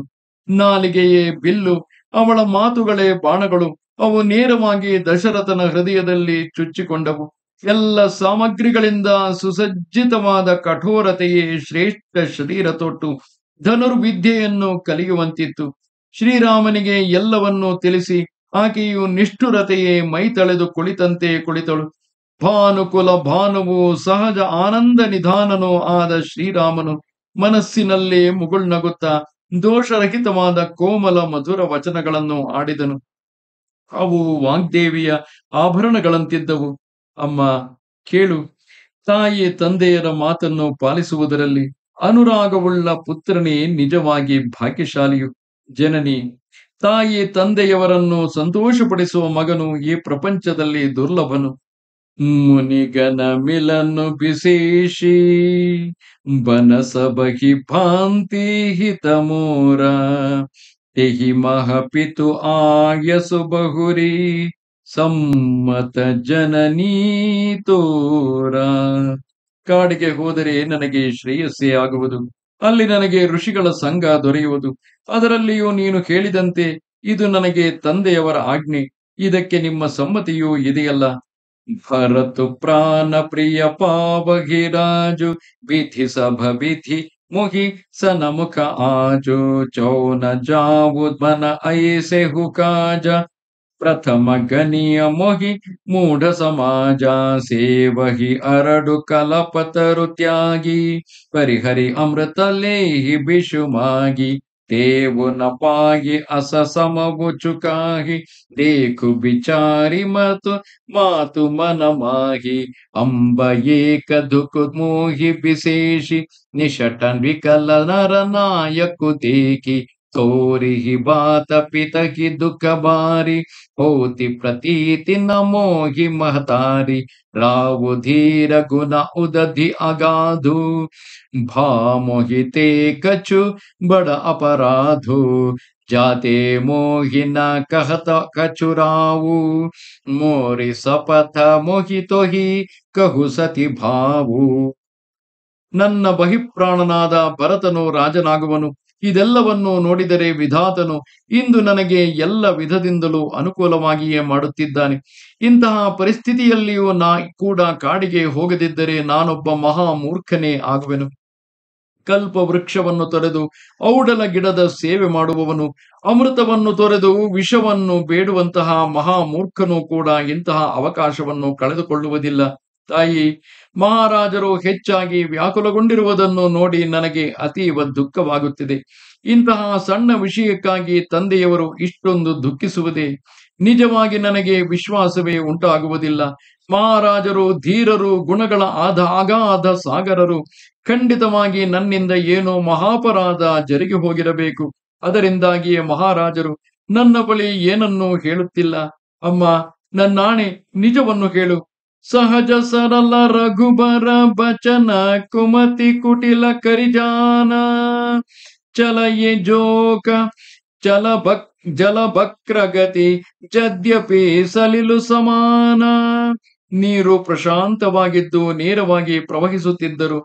ನಾಲಿಗೆಯೇ ಬಿಲ್ಲು ಅವಳ ಮಾತುಗಳೇ ಬಾಣಗಳು ಅವು ನೇರವಾಗಿ ದಶರಥನ ಹೃದಯದಲ್ಲಿ ಚುಚ್ಚಿಕೊಂಡವು ಎಲ್ಲ ಸಾಮಗ್ರಿಗಳಿಂದ ಸುಸಜ್ಜಿತವಾದ ಕಠೋರತೆಯೇ ಶ್ರೇಷ್ಠ ಶರೀರ ತೊಟ್ಟು ಧನುರ್ವಿದ್ಯೆಯನ್ನು ಕಲಿಯುವಂತಿತ್ತು ಶ್ರೀರಾಮನಿಗೆ ಎಲ್ಲವನ್ನೂ ತಿಳಿಸಿ ಆಕೆಯು ನಿಷ್ಠುರತೆಯೇ ಮೈ ತಳೆದು ಕುಳಿತಂತೆ ಕುಳಿತಳು ಭಾನುಕುಲ ಭಾನುವು ಸಹಜ ಆನಂದ ನಿಧಾನನೂ ಆದ ಶ್ರೀರಾಮನು ಮನಸ್ಸಿನಲ್ಲೇ ಮುಗುಳ್ನಗುತ್ತ ದೋಷರಹಿತವಾದ ಕೋಮಲ ಮಧುರ ವಚನಗಳನ್ನು ಆಡಿದನು ಅವು ವಾಗ್ದೇವಿಯ ಆಭರಣಗಳಂತಿದ್ದವು ಅಮ್ಮ ಕೇಳು ತಾಯಿ ತಂದೆಯರ ಮಾತನ್ನು ಪಾಲಿಸುವುದರಲ್ಲಿ ಅನುರಾಗವುಳ್ಳ ಪುತ್ರನೇ ನಿಜವಾಗಿ ಭಾಗ್ಯಶಾಲಿಯು ಜನನಿ ತಾಯಿ ತಂದೆಯವರನ್ನು ಸಂತೋಷಪಡಿಸುವ ಮಗನು ಈ ಪ್ರಪಂಚದಲ್ಲಿ ದುರ್ಲಭನು ಮುನಿಗನ ಮಿಲನ್ನು ಬಿಸೀಶಿ ಬನಸಬಹಿ ಭಾಂತಿ ಹಿತಮೋರ ಎಹಿ ಮಹಪಿತು ಆಯಸು ಬಹುರಿ ಸಮ್ಮತ ಜನನೀ ತೋರ ಕಾಡಿಗೆ ಹೋದರೆ ನನಗೆ ಶ್ರೇಯಸ್ಸೇ ಆಗುವುದು ಅಲ್ಲಿ ನನಗೆ ಋಷಿಗಳ ಸಂಘ ದೊರೆಯುವುದು ಅದರಲ್ಲಿಯೂ ನೀನು ಹೇಳಿದಂತೆ ಇದು ನನಗೆ ತಂದೆಯವರ ಆಜ್ಞೆ ಇದಕ್ಕೆ ನಿಮ್ಮ ಸಮ್ಮತಿಯೂ ಇದೆಯಲ್ಲ भरत प्राण प्रिय गिराजु विधि सभ विधि मुहि मुख आजु चौ न जाऊ मन ऐसे हुकाज प्रथम गणीय मोहि मूढ़ से वही अरडु कलपतरु त्यागी परिहरी अमृत लेहि बिशु मागी ದೇವುನ ಪಾಯಿ ಅಸಸಮಗುಚುಕಾಹಿ ದೇಕು ಬಿಚಾರಿ ಮತ್ತು ಮಾತು ಮನಮಾಹಿ ಅಂಬ ಏಕ ದುಕು ಮೋಹಿ ವಿಶೇಷಿ ನಿಷಟನ್ ವಿಕಲ ನರ ನಾಯಕು ದೇಕಿ ತೋರಿ ಹಿ ಬಾತ ಪಿತಗಿ ದುಃಖ ಬಾರಿ ಹೋತಿ ಪ್ರತೀತಿ ನಮೋಹಿ ಮಹತಾರಿ ರಾವು ಧೀರ ಗುಣ ಉದಧಿ ಅಗಾಧು ಭಾಮೋಹಿತೆ ಕಚು ಬಡ ಅಪರಾಧು ಜಾತೆ ಮೋಹಿನ ಕಹತ ರಾವು ಮೋರಿ ಸಪಥ ಮೋಹಿ ತೋಹಿ ಕಹು ಸತಿ ಭಾವು ನನ್ನ ಬಹಿಪ್ರಾಣನಾದ ಭರತನು ರಾಜನಾಗುವನು ಇದೆಲ್ಲವನ್ನು ನೋಡಿದರೆ ವಿಧಾತನು ಇಂದು ನನಗೆ ಎಲ್ಲ ವಿಧದಿಂದಲೂ ಅನುಕೂಲವಾಗಿಯೇ ಮಾಡುತ್ತಿದ್ದಾನೆ ಇಂತಹ ಪರಿಸ್ಥಿತಿಯಲ್ಲಿಯೂ ನಾ ಕೂಡ ಕಾಡಿಗೆ ಹೋಗದಿದ್ದರೆ ನಾನೊಬ್ಬ ಮಹಾ ಮೂರ್ಖನೇ ಆಗುವೆನು ಕಲ್ಪ ವೃಕ್ಷವನ್ನು ತೊರೆದು ಔಡಲ ಗಿಡದ ಸೇವೆ ಮಾಡುವವನು ಅಮೃತವನ್ನು ತೊರೆದು ವಿಷವನ್ನು ಬೇಡುವಂತಹ ಮೂರ್ಖನು ಕೂಡ ಇಂತಹ ಅವಕಾಶವನ್ನು ಕಳೆದುಕೊಳ್ಳುವುದಿಲ್ಲ ತಾಯಿ ಮಹಾರಾಜರು ಹೆಚ್ಚಾಗಿ ವ್ಯಾಕುಲಗೊಂಡಿರುವುದನ್ನು ನೋಡಿ ನನಗೆ ಅತೀವ ದುಃಖವಾಗುತ್ತಿದೆ ಇಂತಹ ಸಣ್ಣ ವಿಷಯಕ್ಕಾಗಿ ತಂದೆಯವರು ಇಷ್ಟೊಂದು ದುಃಖಿಸುವುದೇ ನಿಜವಾಗಿ ನನಗೆ ವಿಶ್ವಾಸವೇ ಉಂಟಾಗುವುದಿಲ್ಲ ಮಹಾರಾಜರು ಧೀರರು ಗುಣಗಳ ಆದ ಅಗಾಧ ಸಾಗರರು ಖಂಡಿತವಾಗಿ ನನ್ನಿಂದ ಏನೋ ಮಹಾಪರಾಧ ಜರುಗಿ ಹೋಗಿರಬೇಕು ಅದರಿಂದಾಗಿಯೇ ಮಹಾರಾಜರು ನನ್ನ ಬಳಿ ಏನನ್ನೂ ಹೇಳುತ್ತಿಲ್ಲ ಅಮ್ಮ ನನ್ನಾಣೆ ನಿಜವನ್ನು ಹೇಳು ಸಹಜ ಸರಳ ರಘುಬರ ಬಚನ ಕುಮತಿ ಕುಟಿಲ ಕರಿಜಾನ ಚಲಯೆ ಜೋಕ ಚಲ ಭಕ್ ಜಲ ಭಕ್ರಗತಿ ಜದ್ಯಪಿ ಸಲಿಲು ಸಮಾನ ನೀರು ಪ್ರಶಾಂತವಾಗಿದ್ದು ನೇರವಾಗಿ ಪ್ರವಹಿಸುತ್ತಿದ್ದರು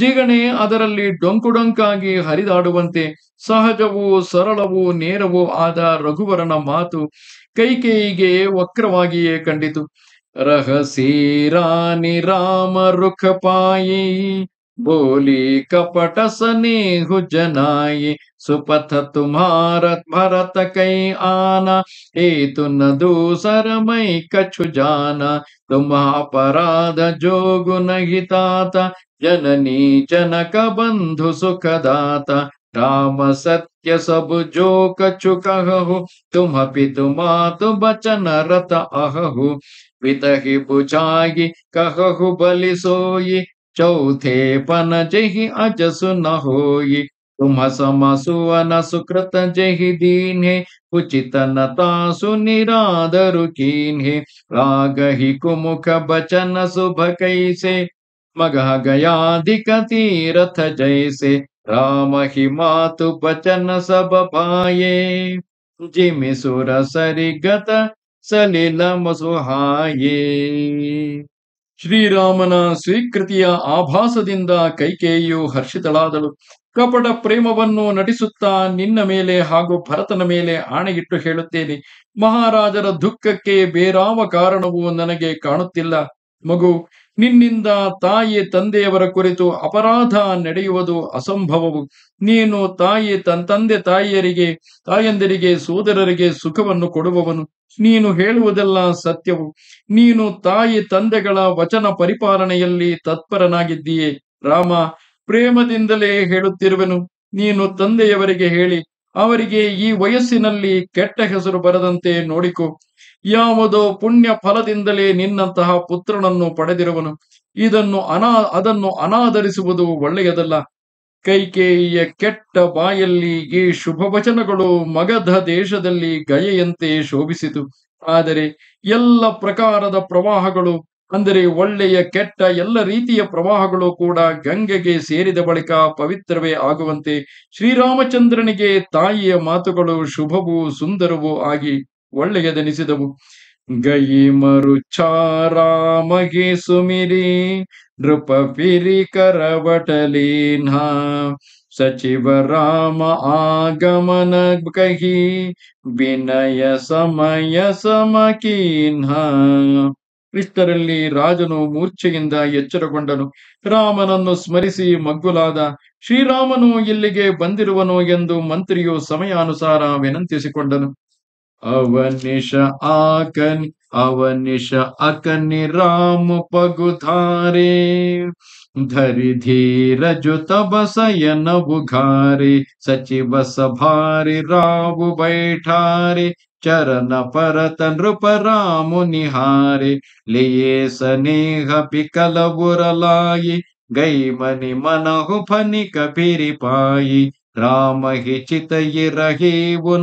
ಜಿಗಣೆ ಅದರಲ್ಲಿ ಡೊಂಕು ಡೊಂಕಾಗಿ ಹರಿದಾಡುವಂತೆ ಸಹಜವೂ ಸರಳವೂ ನೇರವೂ ಆದ ರಘುವರನ ಮಾತು ಕೈಕೇಯಿಗೆ ವಕ್ರವಾಗಿಯೇ ಕಂಡಿತು रहसीरानि रामरुखपायि बोली कपटसनेहु जनायि सुपथ तुमार भरत कै आना एतु न दूसर मै कछु जाना तुम्हा पराध जोगुनहितात जननी जनक बन्धु सुखदाता राम सत्य सब जो कछु कहु तुम पितु मातु बचन रत अहु पितहि बुझाई कहु बलि सोई चौथे पन जहि अजसु न होई तुम सम सुवन सुकृत जहि दीन्हे उचित नता सुनिरादरु राग ही कुमुख बचन शुभ कैसे मगह गया दिक तीरथ जैसे ರಾಮ ಹಿ ಮಾತು ಪಚನ ಸಬಪಾಯೇ ಸರಿ ಗತ ಸಲಿಲ ಮಸುಹಾಯೇ ಶ್ರೀರಾಮನ ಸ್ವೀಕೃತಿಯ ಆಭಾಸದಿಂದ ಕೈಕೇಯು ಹರ್ಷಿತಳಾದಳು ಕಪಟ ಪ್ರೇಮವನ್ನು ನಟಿಸುತ್ತಾ ನಿನ್ನ ಮೇಲೆ ಹಾಗೂ ಭರತನ ಮೇಲೆ ಆಣೆಗಿಟ್ಟು ಹೇಳುತ್ತೇನೆ ಮಹಾರಾಜರ ದುಃಖಕ್ಕೆ ಬೇರಾವ ಕಾರಣವೂ ನನಗೆ ಕಾಣುತ್ತಿಲ್ಲ ಮಗು ನಿನ್ನಿಂದ ತಾಯಿ ತಂದೆಯವರ ಕುರಿತು ಅಪರಾಧ ನಡೆಯುವುದು ಅಸಂಭವವು ನೀನು ತಾಯಿ ತನ್ ತಂದೆ ತಾಯಿಯರಿಗೆ ತಾಯಂದಿರಿಗೆ ಸೋದರರಿಗೆ ಸುಖವನ್ನು ಕೊಡುವವನು ನೀನು ಹೇಳುವುದೆಲ್ಲ ಸತ್ಯವು ನೀನು ತಾಯಿ ತಂದೆಗಳ ವಚನ ಪರಿಪಾಲನೆಯಲ್ಲಿ ತತ್ಪರನಾಗಿದ್ದೀಯೆ ರಾಮ ಪ್ರೇಮದಿಂದಲೇ ಹೇಳುತ್ತಿರುವೆನು ನೀನು ತಂದೆಯವರಿಗೆ ಹೇಳಿ ಅವರಿಗೆ ಈ ವಯಸ್ಸಿನಲ್ಲಿ ಕೆಟ್ಟ ಹೆಸರು ಬರದಂತೆ ನೋಡಿಕೋ ಯಾವುದೋ ಪುಣ್ಯ ಫಲದಿಂದಲೇ ನಿನ್ನಂತಹ ಪುತ್ರನನ್ನು ಪಡೆದಿರುವನು ಇದನ್ನು ಅನಾ ಅದನ್ನು ಅನಾದರಿಸುವುದು ಒಳ್ಳೆಯದಲ್ಲ ಕೈಕೇಯಿಯ ಕೆಟ್ಟ ಬಾಯಲ್ಲಿ ಈ ಶುಭ ವಚನಗಳು ಮಗಧ ದೇಶದಲ್ಲಿ ಗಯೆಯಂತೆ ಶೋಭಿಸಿತು ಆದರೆ ಎಲ್ಲ ಪ್ರಕಾರದ ಪ್ರವಾಹಗಳು ಅಂದರೆ ಒಳ್ಳೆಯ ಕೆಟ್ಟ ಎಲ್ಲ ರೀತಿಯ ಪ್ರವಾಹಗಳು ಕೂಡ ಗಂಗೆಗೆ ಸೇರಿದ ಬಳಿಕ ಪವಿತ್ರವೇ ಆಗುವಂತೆ ಶ್ರೀರಾಮಚಂದ್ರನಿಗೆ ತಾಯಿಯ ಮಾತುಗಳು ಶುಭವೂ ಸುಂದರವೂ ಆಗಿ ಒಳ್ಳೆಯದೆನಿಸಿದವು ಗಯಿ ಮರುಚಾರಾಮಗೆ ಸುಮಿರಿ ನೃಪ ಕರವಟಲೀನ್ಹ ಸಚಿವ ರಾಮ ಆಗಮನ ಕಹಿ ವಿನಯ ಸಮಯ ಸಮಕೀನ್ಹ ಇಷ್ಟರಲ್ಲಿ ರಾಜನು ಮೂರ್ಛೆಯಿಂದ ಎಚ್ಚರಗೊಂಡನು ರಾಮನನ್ನು ಸ್ಮರಿಸಿ ಮಗ್ಗುಲಾದ ಶ್ರೀರಾಮನು ಇಲ್ಲಿಗೆ ಬಂದಿರುವನು ಎಂದು ಮಂತ್ರಿಯು ಸಮಯಾನುಸಾರ ವಿನಂತಿಸಿಕೊಂಡನು अवनिश आकन् अवनिश अकनि राम पगुधारे धरि धीरज तसयन बुघारे सचि बस निहारे। रामुनिहारे लिये सने हि कलबुरलाइ गै मनि मनहु हुफनि राम हि चितयिरहेवु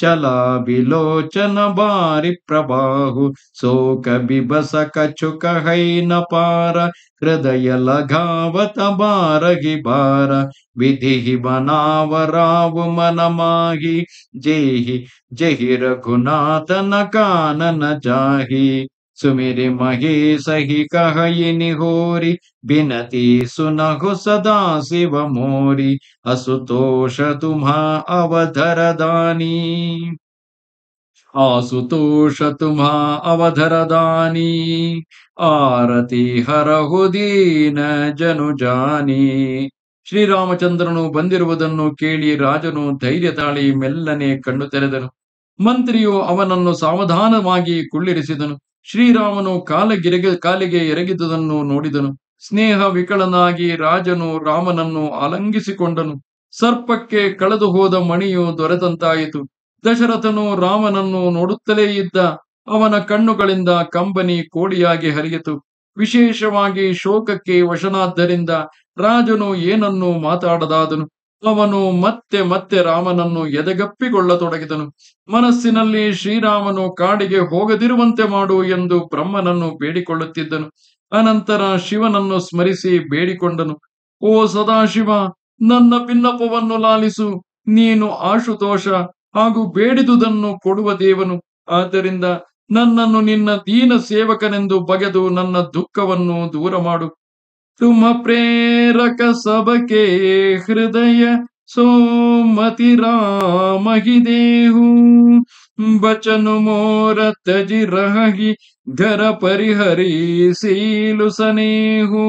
चला विलोचन बारि प्रबाहु शोक बिबस कछु न पार हृदय लगावत बारहि बार विधि बनाव राव मन माहि जेहि जेहि रघुनाथन कानन जाहि ಸುಮಿರಿ मही ಸಹಿ ಕಹಿ ನಿಹೋರಿ ಬಿನತಿ ಸುನಹು ಸದಾ ಶಿವ ಮೋರಿ ತುಮ ಅವಧರದಾನಿ ಅವಧರ ದಾನಿ ಆಸುತೋಷ ಆರತಿ ಹರಹು ದೀನ ಜನು ಜಾನಿ ಶ್ರೀರಾಮಚಂದ್ರನು ಬಂದಿರುವುದನ್ನು ಕೇಳಿ ರಾಜನು ಧೈರ್ಯ ತಾಳಿ ಮೆಲ್ಲನೆ ಕಣ್ಣು ತೆರೆದನು ಮಂತ್ರಿಯು ಅವನನ್ನು ಸಾವಧಾನವಾಗಿ ಕುಳ್ಳಿರಿಸಿದನು ಶ್ರೀರಾಮನು ಕಾಲಗಿರಗಿ ಕಾಲಿಗೆ ಎರಗಿದ್ದುದನ್ನು ನೋಡಿದನು ಸ್ನೇಹ ವಿಕಳನಾಗಿ ರಾಜನು ರಾಮನನ್ನು ಅಲಂಗಿಸಿಕೊಂಡನು ಸರ್ಪಕ್ಕೆ ಕಳೆದು ಹೋದ ಮಣಿಯು ದೊರೆತಂತಾಯಿತು ದಶರಥನು ರಾಮನನ್ನು ನೋಡುತ್ತಲೇ ಇದ್ದ ಅವನ ಕಣ್ಣುಗಳಿಂದ ಕಂಬನಿ ಕೋಡಿಯಾಗಿ ಹರಿಯಿತು ವಿಶೇಷವಾಗಿ ಶೋಕಕ್ಕೆ ವಶನಾದ್ದರಿಂದ ರಾಜನು ಏನನ್ನು ಮಾತಾಡದಾದನು ಅವನು ಮತ್ತೆ ಮತ್ತೆ ರಾಮನನ್ನು ಎದೆಗಪ್ಪಿಕೊಳ್ಳತೊಡಗಿದನು ಮನಸ್ಸಿನಲ್ಲಿ ಶ್ರೀರಾಮನು ಕಾಡಿಗೆ ಹೋಗದಿರುವಂತೆ ಮಾಡು ಎಂದು ಬ್ರಹ್ಮನನ್ನು ಬೇಡಿಕೊಳ್ಳುತ್ತಿದ್ದನು ಅನಂತರ ಶಿವನನ್ನು ಸ್ಮರಿಸಿ ಬೇಡಿಕೊಂಡನು ಓ ಸದಾಶಿವ ನನ್ನ ಭಿನ್ನಪವನ್ನು ಲಾಲಿಸು ನೀನು ಆಶುತೋಷ ಹಾಗೂ ಬೇಡಿದುದನ್ನು ಕೊಡುವ ದೇವನು ಆದ್ದರಿಂದ ನನ್ನನ್ನು ನಿನ್ನ ದೀನ ಸೇವಕನೆಂದು ಬಗೆದು ನನ್ನ ದುಃಖವನ್ನು ದೂರ ಮಾಡು ತುಮ ಪ್ರೇರಕ ಸಬಕೆ ಹೃದಯ ಸೋಮತಿ ರಾಮಹಿ ದೇಹು ಬಚನು ಮೋರ ತಜಿ ರಹಗಿ ಧರ ಪರಿಹರಿ ಸೀಲು ಸನೇಹು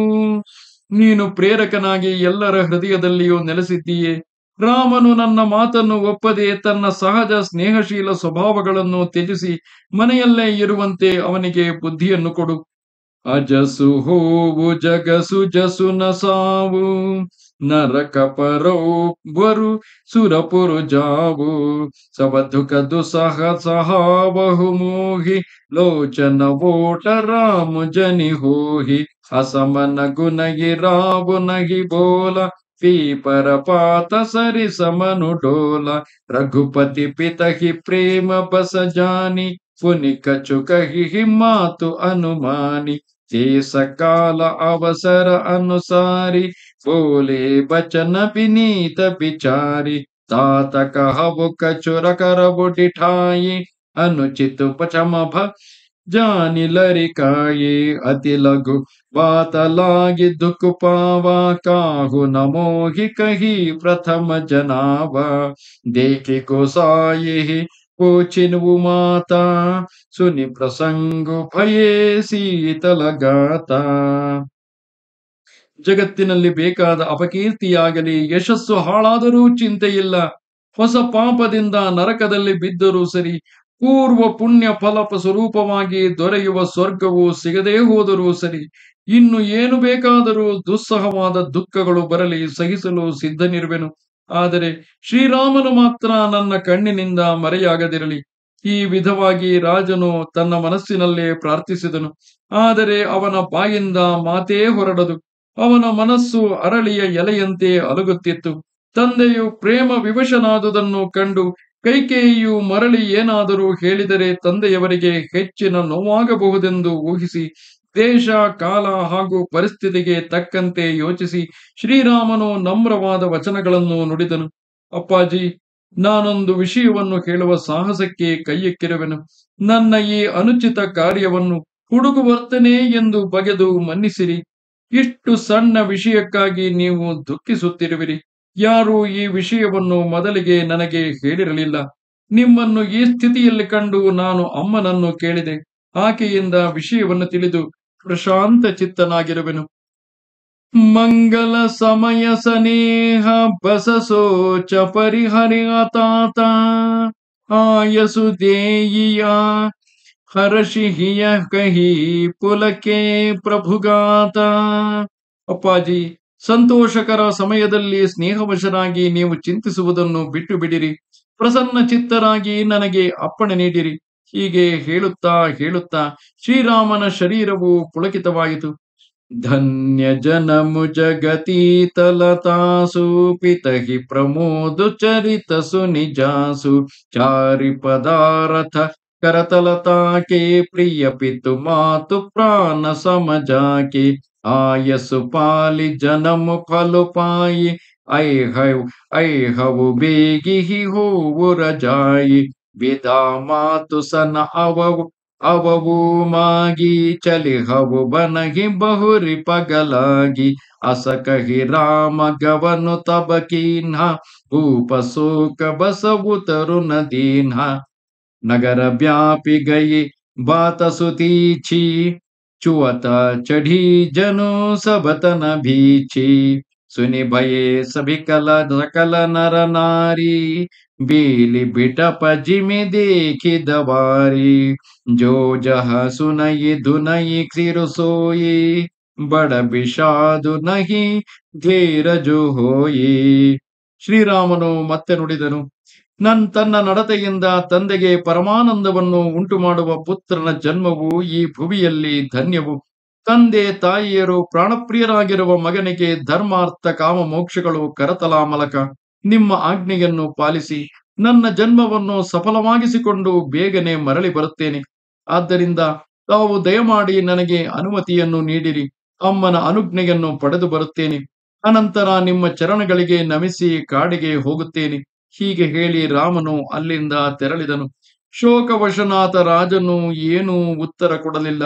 ನೀನು ಪ್ರೇರಕನಾಗಿ ಎಲ್ಲರ ಹೃದಯದಲ್ಲಿಯೂ ನೆಲೆಸಿದ್ದೀಯೇ ರಾಮನು ನನ್ನ ಮಾತನ್ನು ಒಪ್ಪದೆ ತನ್ನ ಸಹಜ ಸ್ನೇಹಶೀಲ ಸ್ವಭಾವಗಳನ್ನು ತ್ಯಜಿಸಿ ಮನೆಯಲ್ಲೇ ಇರುವಂತೆ ಅವನಿಗೆ ಬುದ್ಧಿಯನ್ನು ಕೊಡು అజసు హోవు జగసు జసున సావు నరకపరౌరు సురపురు జావు సవధుక దుసహ సహాబహుమోహి లోచన ఓట రాము జని హోహి అసమన గునగి రావు నగి బోల పీపరపాత సరి సమను డోల రఘుపతి పితహి ప్రేమ బస జాని పునిక చుకహి మాతు అనుమాని ते सकाल अवसर अनुसारी बोले बचन विनीत विचारी तात कहब कचुर करबु डिठाई अनुचित पचम भ जानि लरिकाये अति लघु बात लागि दुख पावा काहु नमोहि कही प्रथम जनावा देखे को साये ಮಾತ ಸುನಿ ಸುನಿ ప్రసంగు ಜಗತ್ತಿನಲ್ಲಿ ಬೇಕಾದ ಅಪಕೀರ್ತಿಯಾಗಲಿ ಯಶಸ್ಸು ಹಾಳಾದರೂ ಚಿಂತೆಯಿಲ್ಲ ಹೊಸ ಪಾಪದಿಂದ ನರಕದಲ್ಲಿ ಬಿದ್ದರೂ ಸರಿ ಪೂರ್ವ ಪುಣ್ಯ ಫಲಪ ಸ್ವರೂಪವಾಗಿ ದೊರೆಯುವ ಸ್ವರ್ಗವು ಸಿಗದೇ ಹೋದರೂ ಸರಿ ಇನ್ನು ಏನು ಬೇಕಾದರೂ ದುಸ್ಸಹವಾದ ದುಃಖಗಳು ಬರಲಿ ಸಹಿಸಲು ಸಿದ್ಧನಿರುವೆನು ಆದರೆ ಶ್ರೀರಾಮನು ಮಾತ್ರ ನನ್ನ ಕಣ್ಣಿನಿಂದ ಮರೆಯಾಗದಿರಲಿ ಈ ವಿಧವಾಗಿ ರಾಜನು ತನ್ನ ಮನಸ್ಸಿನಲ್ಲೇ ಪ್ರಾರ್ಥಿಸಿದನು ಆದರೆ ಅವನ ಬಾಯಿಂದ ಮಾತೇ ಹೊರಡದು ಅವನ ಮನಸ್ಸು ಅರಳಿಯ ಎಲೆಯಂತೆ ಅಲುಗುತ್ತಿತ್ತು ತಂದೆಯು ಪ್ರೇಮ ವಿವಶನಾದುದನ್ನು ಕಂಡು ಕೈಕೇಯಿಯು ಮರಳಿ ಏನಾದರೂ ಹೇಳಿದರೆ ತಂದೆಯವರಿಗೆ ಹೆಚ್ಚಿನ ನೋವಾಗಬಹುದೆಂದು ಊಹಿಸಿ ದೇಶ ಕಾಲ ಹಾಗೂ ಪರಿಸ್ಥಿತಿಗೆ ತಕ್ಕಂತೆ ಯೋಚಿಸಿ ಶ್ರೀರಾಮನು ನಮ್ರವಾದ ವಚನಗಳನ್ನು ನುಡಿದನು ಅಪ್ಪಾಜಿ ನಾನೊಂದು ವಿಷಯವನ್ನು ಹೇಳುವ ಸಾಹಸಕ್ಕೆ ಕೈಯಕ್ಕಿರುವೆನು ನನ್ನ ಈ ಅನುಚಿತ ಕಾರ್ಯವನ್ನು ಹುಡುಗು ವರ್ತನೆ ಎಂದು ಬಗೆದು ಮನ್ನಿಸಿರಿ ಇಷ್ಟು ಸಣ್ಣ ವಿಷಯಕ್ಕಾಗಿ ನೀವು ದುಃಖಿಸುತ್ತಿರುವಿರಿ ಯಾರು ಈ ವಿಷಯವನ್ನು ಮೊದಲಿಗೆ ನನಗೆ ಹೇಳಿರಲಿಲ್ಲ ನಿಮ್ಮನ್ನು ಈ ಸ್ಥಿತಿಯಲ್ಲಿ ಕಂಡು ನಾನು ಅಮ್ಮನನ್ನು ಕೇಳಿದೆ ಆಕೆಯಿಂದ ವಿಷಯವನ್ನು ತಿಳಿದು ಪ್ರಶಾಂತ ಚಿತ್ತನಾಗಿರುವೆನು ಮಂಗಲ ಸಮಯ ಸನೇಹ ಪರಿಹರಿ ತಾತ ಆಯಸು ದೇಯಿಯ ಹರಷಿಹಿಯ ಕಹಿ ಪುಲಕೆ ಪ್ರಭುಗಾತ ಅಪ್ಪಾಜಿ ಸಂತೋಷಕರ ಸಮಯದಲ್ಲಿ ಸ್ನೇಹವಶರಾಗಿ ನೀವು ಚಿಂತಿಸುವುದನ್ನು ಬಿಟ್ಟು ಬಿಡಿರಿ ಪ್ರಸನ್ನ ಚಿತ್ತರಾಗಿ ನನಗೆ ಅಪ್ಪಣೆ ನೀಡಿರಿ ಹೀಗೆ ಹೇಳುತ್ತಾ ಹೇಳುತ್ತಾ ಶ್ರೀರಾಮನ ಶರೀರವು ಪುಳಕಿತವಾಯಿತು ಧನ್ಯ ಜನಮು ತಲತಾಸು ಹಿ ಪ್ರಮೋದು ಚರಿತಸು ನಿಜಾಸು ಚಾರಿ ಪದಾರಥ ಕರತಲತಾಕೆ ಪ್ರಿಯ ಪಿತು ಮಾತು ಪ್ರಾಣ ಸಮಜಾಕೆ ಆಯಸ್ಸು ಪಾಲಿ ಜನಮು ಫಲುಪಾಯಿ ಐಹವು ಐಹವು ಬೇಗಿಹಿ ಹೋವು ರಜಾಯಿ ವಿಧ ಮಾತು ಸನ ಅವವು ಅವವು ಮಾಗಿ ಚಲಿಹವು ಬನಗಿ ಬಹುರಿ ಪಗಲಾಗಿ ಅಸಕಹಿ ರಾಮ ಗವನು ತಬಕೀನ್ಹ ಭೂಪ ಶೋಕ ಬಸವು ತರುಣದೀನ್ಹ ನಗರ ವ್ಯಾಪಿ ಗಯಿ ಬಾತಸುತೀಚಿ ಚುವತ ಚಢಿ ಜನು ಸಬತನ ಭೀಚಿ ಸುನಿ ಭಯೇ ಸಭಿಕಲ ಸಕಲ ನರ ನಾರಿ ಬೇಲಿ ಬಿಟಪ ದೇಖಿದ ಬಾರಿ ಜೋ ಜಹ ಸುನಯಿ ದುನಯಿ ಬಡ ಬಿಷಾದು ನಹಿ ಧೀರಜು ಹೋಯಿ ಶ್ರೀರಾಮನು ಮತ್ತೆ ನುಡಿದನು ನನ್ ತನ್ನ ನಡತೆಯಿಂದ ತಂದೆಗೆ ಪರಮಾನಂದವನ್ನು ಉಂಟು ಮಾಡುವ ಪುತ್ರನ ಜನ್ಮವು ಈ ಭುವಿಯಲ್ಲಿ ಧನ್ಯವು ತಂದೆ ತಾಯಿಯರು ಪ್ರಾಣಪ್ರಿಯರಾಗಿರುವ ಮಗನಿಗೆ ಧರ್ಮಾರ್ಥ ಕಾಮ ಮೋಕ್ಷಗಳು ಕರತಲಾ ಮಲಕ ನಿಮ್ಮ ಆಜ್ಞೆಯನ್ನು ಪಾಲಿಸಿ ನನ್ನ ಜನ್ಮವನ್ನು ಸಫಲವಾಗಿಸಿಕೊಂಡು ಬೇಗನೆ ಮರಳಿ ಬರುತ್ತೇನೆ ಆದ್ದರಿಂದ ತಾವು ದಯಮಾಡಿ ನನಗೆ ಅನುಮತಿಯನ್ನು ನೀಡಿರಿ ಅಮ್ಮನ ಅನುಜ್ಞೆಯನ್ನು ಪಡೆದು ಬರುತ್ತೇನೆ ಅನಂತರ ನಿಮ್ಮ ಚರಣಗಳಿಗೆ ನಮಿಸಿ ಕಾಡಿಗೆ ಹೋಗುತ್ತೇನೆ ಹೀಗೆ ಹೇಳಿ ರಾಮನು ಅಲ್ಲಿಂದ ತೆರಳಿದನು ಶೋಕವಶನಾಥ ರಾಜನು ಏನೂ ಉತ್ತರ ಕೊಡಲಿಲ್ಲ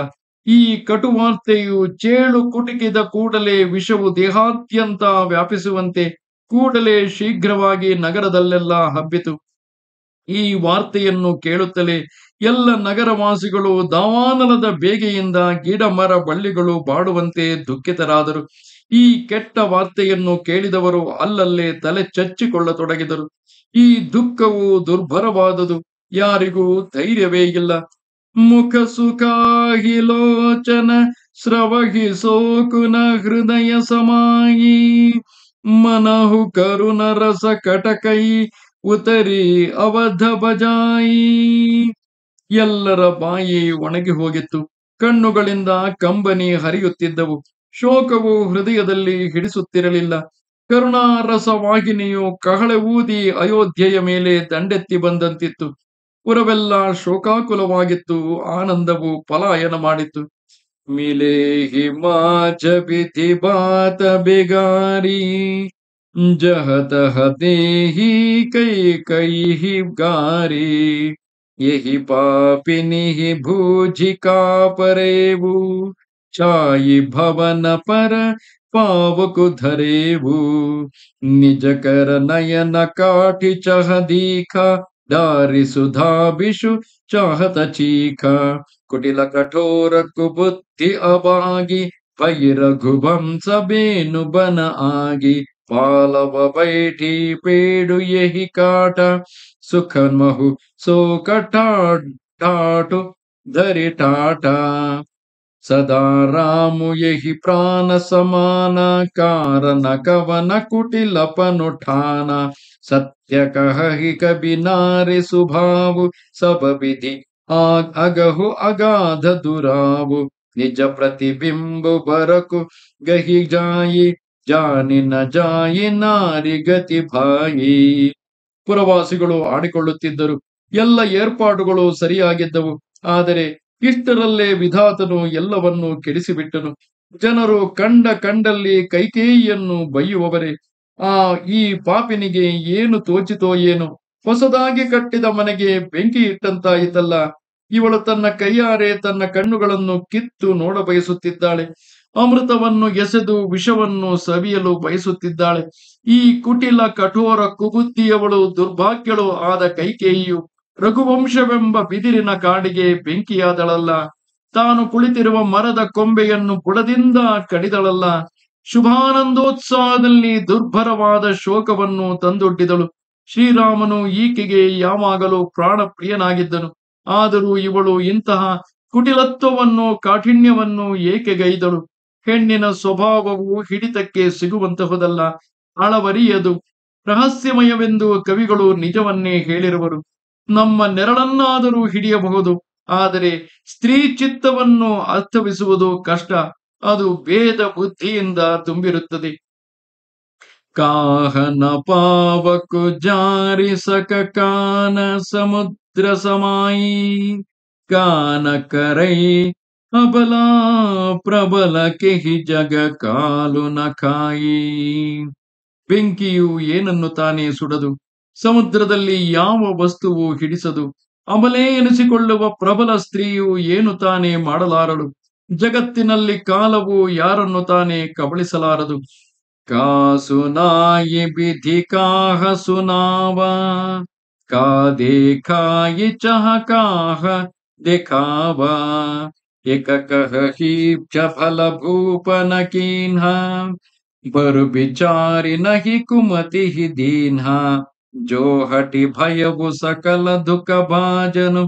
ಈ ಕಟುವಾರ್ತೆಯು ಚೇಳು ಕುಟುಕಿದ ಕೂಡಲೇ ವಿಷವು ದೇಹಾದ್ಯಂತ ವ್ಯಾಪಿಸುವಂತೆ ಕೂಡಲೇ ಶೀಘ್ರವಾಗಿ ನಗರದಲ್ಲೆಲ್ಲ ಹಬ್ಬಿತು ಈ ವಾರ್ತೆಯನ್ನು ಕೇಳುತ್ತಲೇ ಎಲ್ಲ ನಗರವಾಸಿಗಳು ದಾವಾನಲದ ಬೇಗೆಯಿಂದ ಗಿಡ ಮರ ಬಳ್ಳಿಗಳು ಬಾಡುವಂತೆ ದುಃಖಿತರಾದರು ಈ ಕೆಟ್ಟ ವಾರ್ತೆಯನ್ನು ಕೇಳಿದವರು ಅಲ್ಲಲ್ಲೇ ತಲೆ ಚಚ್ಚಿಕೊಳ್ಳತೊಡಗಿದರು ಈ ದುಃಖವು ದುರ್ಭರವಾದುದು ಯಾರಿಗೂ ಧೈರ್ಯವೇ ಇಲ್ಲ ಮುಖ ಶ್ರವಹಿ ಸೋಕುನ ಹೃದಯ ಸಮಾಯಿ ಮನಹು ಕರುಣ ರಸ ಕಟಕೈ ಉತರಿ ಅವಧ ಬಜಾಯಿ ಎಲ್ಲರ ಬಾಯಿ ಒಣಗಿ ಹೋಗಿತ್ತು ಕಣ್ಣುಗಳಿಂದ ಕಂಬನಿ ಹರಿಯುತ್ತಿದ್ದವು ಶೋಕವು ಹೃದಯದಲ್ಲಿ ಹಿಡಿಸುತ್ತಿರಲಿಲ್ಲ ಕರುಣಾರಸವಾಗಿನಿಯು ಕಹಳೆ ಊದಿ ಅಯೋಧ್ಯೆಯ ಮೇಲೆ ದಂಡೆತ್ತಿ ಬಂದಂತಿತ್ತು ಪುರವೆಲ್ಲ ಶೋಕಾಕುಲವಾಗಿತ್ತು ಆನಂದವು ಪಲಾಯನ ಮಾಡಿತ್ತು मिले माच विधि बात बिगारी जहत हते ही कई कई ही गारी यही पापिनी ही भूजिका परेवु चाई भवन पर पावक धरेबू निज कर नयन काठि चह दीखा ದಾರಿಸುಧಾಭಿಷು ಚಾಹತ ಚೀಖ ಕುಟಿಲ ಕಠೋರಕ್ಕು ಬುದ್ಧಿ ಅಬಾಗಿ ಭೈರಘುಭಂಸ ಬೇನು ಬನ ಆಗಿ ಪಾಲವ ಬೈಠಿ ಪೇಡು ಎಹಿ ಕಾಟ ಸುಖನ್ಮಹು ಸೋಕಟಾಟು ಧರಿ ಟಾಟ ಸದಾ ರಾಮು ಯಹಿ ಪ್ರಾಣ ಸಮಾನ ಕಾರನ ಕವನ ಕುಟಿಲಪನು ಠಾನ ಸತ್ಯ ಕಹಿ ಕಬಿ ನಾರಿ ಸುಭಾವು ಸಬ ವಿಧಿ ಅಗಹು ಅಗಾಧ ದುರಾವು ನಿಜ ಪ್ರತಿಬಿಂಬ ಬರಕು ಗಹಿ ಜಾಯಿ ಜಾನಿನ ಜಾಯಿ ನಾರಿ ಗತಿ ಭಾಯಿ ಪುರವಾಸಿಗಳು ಆಡಿಕೊಳ್ಳುತ್ತಿದ್ದರು ಎಲ್ಲ ಏರ್ಪಾಡುಗಳು ಸರಿಯಾಗಿದ್ದವು ಆದರೆ ಇಷ್ಟರಲ್ಲೇ ವಿಧಾತನು ಎಲ್ಲವನ್ನೂ ಕೆಡಿಸಿಬಿಟ್ಟನು ಜನರು ಕಂಡ ಕಂಡಲ್ಲಿ ಕೈಕೇಯಿಯನ್ನು ಬೈಯುವವರೇ ಆ ಈ ಪಾಪಿನಿಗೆ ಏನು ತೋಚಿತೋ ಏನು ಹೊಸದಾಗಿ ಕಟ್ಟಿದ ಮನೆಗೆ ಬೆಂಕಿ ಇಟ್ಟಂತಾಯಿತಲ್ಲ ಇವಳು ತನ್ನ ಕೈಯಾರೆ ತನ್ನ ಕಣ್ಣುಗಳನ್ನು ಕಿತ್ತು ನೋಡ ಬಯಸುತ್ತಿದ್ದಾಳೆ ಅಮೃತವನ್ನು ಎಸೆದು ವಿಷವನ್ನು ಸವಿಯಲು ಬಯಸುತ್ತಿದ್ದಾಳೆ ಈ ಕುಟಿಲ ಕಠೋರ ಕುಬುದ್ದಿಯವಳು ದುರ್ಭಾಗ್ಯಳು ಆದ ಕೈಕೇಯಿಯು ರಘುವಂಶವೆಂಬ ಬಿದಿರಿನ ಕಾಡಿಗೆ ಬೆಂಕಿಯಾದಳಲ್ಲ ತಾನು ಕುಳಿತಿರುವ ಮರದ ಕೊಂಬೆಯನ್ನು ಬುಡದಿಂದ ಕಡಿದಳಲ್ಲ ಶುಭಾನಂದೋತ್ಸಾಹದಲ್ಲಿ ದುರ್ಭರವಾದ ಶೋಕವನ್ನು ತಂದೊಡ್ಡಿದಳು ಶ್ರೀರಾಮನು ಈಕೆಗೆ ಯಾವಾಗಲೂ ಪ್ರಾಣಪ್ರಿಯನಾಗಿದ್ದನು ಆದರೂ ಇವಳು ಇಂತಹ ಕುಟಿಲತ್ವವನ್ನು ಕಾಠಿಣ್ಯವನ್ನು ಏಕೆಗೈದಳು ಹೆಣ್ಣಿನ ಸ್ವಭಾವವು ಹಿಡಿತಕ್ಕೆ ಸಿಗುವಂತಹುದಲ್ಲ ಅಳವರಿಯದು ರಹಸ್ಯಮಯವೆಂದು ಕವಿಗಳು ನಿಜವನ್ನೇ ಹೇಳಿರುವರು ನಮ್ಮ ನೆರಳನ್ನಾದರೂ ಹಿಡಿಯಬಹುದು ಆದರೆ ಸ್ತ್ರೀ ಚಿತ್ತವನ್ನು ಅರ್ಥವಿಸುವುದು ಕಷ್ಟ ಅದು ಭೇದ ಬುದ್ಧಿಯಿಂದ ತುಂಬಿರುತ್ತದೆ ಕಾಹನ ಪಾವಕು ಜಾರಿಸಕ ಕಾನ ಸಮುದ್ರ ಸಮಾಯಿ ಕರೈ ಅಬಲ ಪ್ರಬಲ ಕೆಹಿ ಜಗ ಕಾಲು ನಕಾಯಿ ಬೆಂಕಿಯು ಏನನ್ನು ತಾನೇ ಸುಡದು ಸಮುದ್ರದಲ್ಲಿ ಯಾವ ವಸ್ತುವು ಹಿಡಿಸದು ಅಮಲೇ ಎನಿಸಿಕೊಳ್ಳುವ ಪ್ರಬಲ ಸ್ತ್ರೀಯು ಏನು ತಾನೇ ಮಾಡಲಾರಳು ಜಗತ್ತಿನಲ್ಲಿ ಕಾಲವು ಯಾರನ್ನು ತಾನೇ ಕಬಳಿಸಲಾರದು ನಾಯಿ ಬಿಧಿ ಕಾಹ ಸುನಾವ ಕಾ ದೇಖಾಯಿ ಚಹ ಕಾಹ ದೇಖಾವ ಏಕ ಕಹ ಹೀಪ್ಚ ಫಲ ಭೂಪನ ಕೀನ್ಹ ಬರು ಬಿಚಾರಿ ನಹಿ ಕುಮತಿ ಹಿ ದೀನ್ಹ जो हटि भयबु सकल दुख भाजनु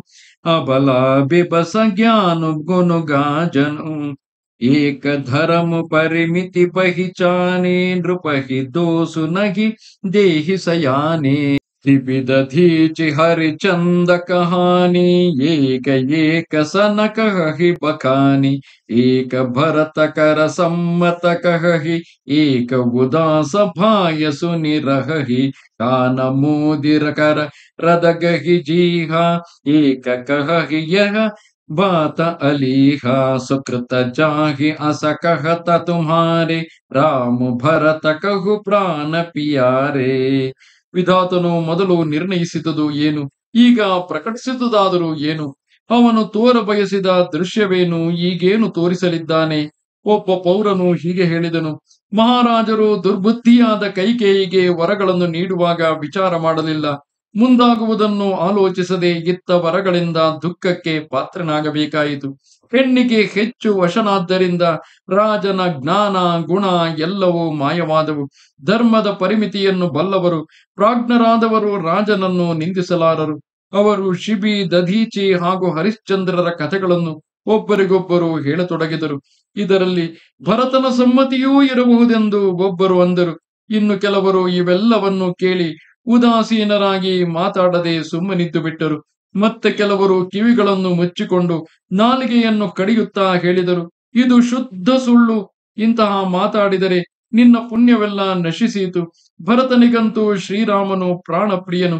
अबला बिबस ज्ञान गुण गाजनु एक धर्म परिमिति पहचाने नृपहि दोषु नही देहि सयाने हरिचन्दकहानि एक हि बकानि एक भरतकर एक कहहि एक कानमोदिरकर सुनिरहहि कानमुदिरकरदगहि जीहा एक कहहि यः अलीहा सुकृत सुकृतजाहि असकहत तुहारे रामु भरत कहु प्राण पियारे ವಿಧಾತನು ಮೊದಲು ನಿರ್ಣಯಿಸಿದುದು ಏನು ಈಗ ಪ್ರಕಟಿಸಿದುದಾದರೂ ಏನು ಅವನು ತೋರ ಬಯಸಿದ ದೃಶ್ಯವೇನು ಈಗೇನು ತೋರಿಸಲಿದ್ದಾನೆ ಒಬ್ಬ ಪೌರನು ಹೀಗೆ ಹೇಳಿದನು ಮಹಾರಾಜರು ದುರ್ಬುದ್ಧಿಯಾದ ಕೈಕೇಯಿಗೆ ವರಗಳನ್ನು ನೀಡುವಾಗ ವಿಚಾರ ಮಾಡಲಿಲ್ಲ ಮುಂದಾಗುವುದನ್ನು ಆಲೋಚಿಸದೆ ಇತ್ತ ವರಗಳಿಂದ ದುಃಖಕ್ಕೆ ಪಾತ್ರನಾಗಬೇಕಾಯಿತು ಹೆಣ್ಣಿಗೆ ಹೆಚ್ಚು ವಶನಾದ್ದರಿಂದ ರಾಜನ ಜ್ಞಾನ ಗುಣ ಎಲ್ಲವೂ ಮಾಯವಾದವು ಧರ್ಮದ ಪರಿಮಿತಿಯನ್ನು ಬಲ್ಲವರು ಪ್ರಾಜ್ಞರಾದವರು ರಾಜನನ್ನು ನಿಂದಿಸಲಾರರು ಅವರು ಶಿಬಿ ದಧೀಚಿ ಹಾಗೂ ಹರಿಶ್ಚಂದ್ರರ ಕಥೆಗಳನ್ನು ಒಬ್ಬರಿಗೊಬ್ಬರು ಹೇಳತೊಡಗಿದರು ಇದರಲ್ಲಿ ಭರತನ ಸಮ್ಮತಿಯೂ ಇರಬಹುದೆಂದು ಒಬ್ಬರು ಅಂದರು ಇನ್ನು ಕೆಲವರು ಇವೆಲ್ಲವನ್ನು ಕೇಳಿ ಉದಾಸೀನರಾಗಿ ಮಾತಾಡದೆ ಸುಮ್ಮನಿದ್ದು ಬಿಟ್ಟರು ಮತ್ತೆ ಕೆಲವರು ಕಿವಿಗಳನ್ನು ಮುಚ್ಚಿಕೊಂಡು ನಾಲಿಗೆಯನ್ನು ಕಡಿಯುತ್ತಾ ಹೇಳಿದರು ಇದು ಶುದ್ಧ ಸುಳ್ಳು ಇಂತಹ ಮಾತಾಡಿದರೆ ನಿನ್ನ ಪುಣ್ಯವೆಲ್ಲ ನಶಿಸಿತು ಭರತನಿಗಂತೂ ಶ್ರೀರಾಮನು ಪ್ರಾಣಪ್ರಿಯನು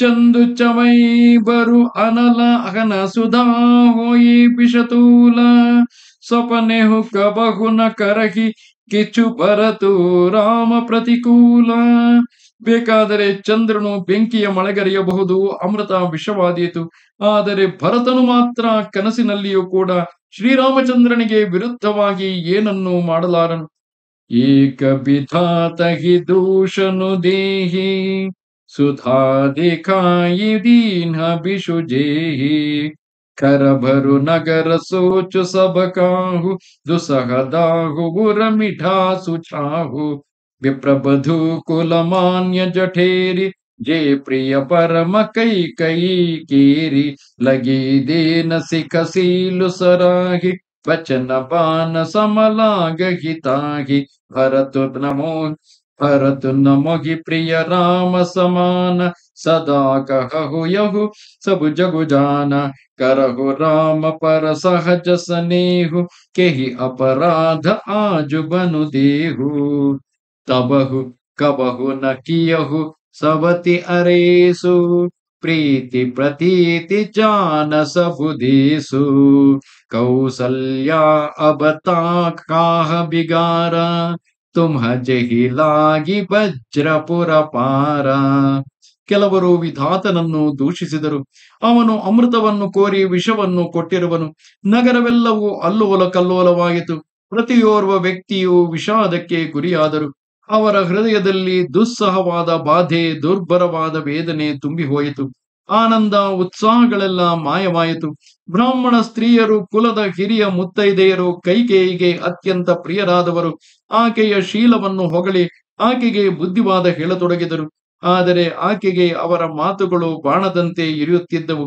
ಚಂದು ಚಮೈ ಬರು ಅನಲ ಅಗನ ಸುಧಾ ಹೋಯಿ ಪಿಶತೂಲ ಸ್ವಪನೆಹು ಕಬಹುನ ಕರಗಿ ಕಿಚು ಬರತು ರಾಮ ಪ್ರತಿಕೂಲ ಬೇಕಾದರೆ ಚಂದ್ರನು ಬೆಂಕಿಯ ಮಳೆಗರೆಯಬಹುದು ಅಮೃತ ವಿಷವಾದೀತು ಆದರೆ ಭರತನು ಮಾತ್ರ ಕನಸಿನಲ್ಲಿಯೂ ಕೂಡ ಶ್ರೀರಾಮಚಂದ್ರನಿಗೆ ವಿರುದ್ಧವಾಗಿ ಏನನ್ನು ಮಾಡಲಾರನು ಏಕ ದೋಷನು ದೇಹಿ ಸುಧಾ ದೇಖಾಯಿ ದೀನ ಜೇಹಿ ಕರಭರು ನಗರ ಸೋಚು ಸಬಕಾಹು ದುಸಹದಾಹು ಗುರಮಿಠಾಸು ಚಾಹು विप्रबधूकुलमान्यजठेरि कुलमान्य जठेरि ये प्रिय परमकैकै केरि लगी देन सिखसीलु सराहि वचन पान समलागहिताहि भरतु नरतु प्रिय राम समान सदा यहु सबु जगु जान करहु राम पर सहज केहि अपराध आजु बनु देहु ತಬಹು ಕಬಹು ನಕಿಯಹು ಸವತಿ ಅರೇಸು ಪ್ರೀತಿ ಪ್ರತೀತಿ ಜಾನಸ ಬುಧೀಸು ಕೌಸಲ್ಯ ಅಬತಾಕಾಹ ಬಿಗಾರ ತುಮ್ಹ ಜಹಿಲಾಗಿ ವಜ್ರಪುರ ಪಾರ ಕೆಲವರು ವಿಧಾತನನ್ನು ದೂಷಿಸಿದರು ಅವನು ಅಮೃತವನ್ನು ಕೋರಿ ವಿಷವನ್ನು ಕೊಟ್ಟಿರುವನು ನಗರವೆಲ್ಲವೂ ಅಲ್ಲೋಲ ಕಲ್ಲೋಲವಾಯಿತು ಪ್ರತಿಯೋರ್ವ ವ್ಯಕ್ತಿಯು ವಿಷಾದಕ್ಕೆ ಗುರಿಯಾದರು ಅವರ ಹೃದಯದಲ್ಲಿ ದುಸ್ಸಹವಾದ ಬಾಧೆ ದುರ್ಬರವಾದ ವೇದನೆ ತುಂಬಿ ಹೋಯಿತು ಆನಂದ ಉತ್ಸಾಹಗಳೆಲ್ಲ ಮಾಯವಾಯಿತು ಬ್ರಾಹ್ಮಣ ಸ್ತ್ರೀಯರು ಕುಲದ ಹಿರಿಯ ಮುತ್ತೈದೆಯರು ಕೈಕೇಯಿಗೆ ಅತ್ಯಂತ ಪ್ರಿಯರಾದವರು ಆಕೆಯ ಶೀಲವನ್ನು ಹೊಗಳಿ ಆಕೆಗೆ ಬುದ್ಧಿವಾದ ಹೇಳತೊಡಗಿದರು ಆದರೆ ಆಕೆಗೆ ಅವರ ಮಾತುಗಳು ಬಾಣದಂತೆ ಇರಿಯುತ್ತಿದ್ದವು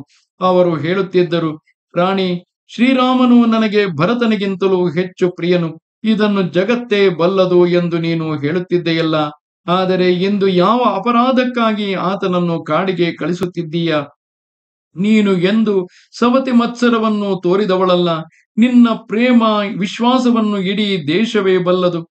ಅವರು ಹೇಳುತ್ತಿದ್ದರು ರಾಣಿ ಶ್ರೀರಾಮನು ನನಗೆ ಭರತನಿಗಿಂತಲೂ ಹೆಚ್ಚು ಪ್ರಿಯನು ಇದನ್ನು ಜಗತ್ತೇ ಬಲ್ಲದು ಎಂದು ನೀನು ಹೇಳುತ್ತಿದ್ದೆಯಲ್ಲ ಆದರೆ ಇಂದು ಯಾವ ಅಪರಾಧಕ್ಕಾಗಿ ಆತನನ್ನು ಕಾಡಿಗೆ ಕಳಿಸುತ್ತಿದ್ದೀಯ ನೀನು ಎಂದು ಸವತಿ ಮತ್ಸರವನ್ನು ತೋರಿದವಳಲ್ಲ ನಿನ್ನ ಪ್ರೇಮ ವಿಶ್ವಾಸವನ್ನು ಇಡೀ ದೇಶವೇ ಬಲ್ಲದು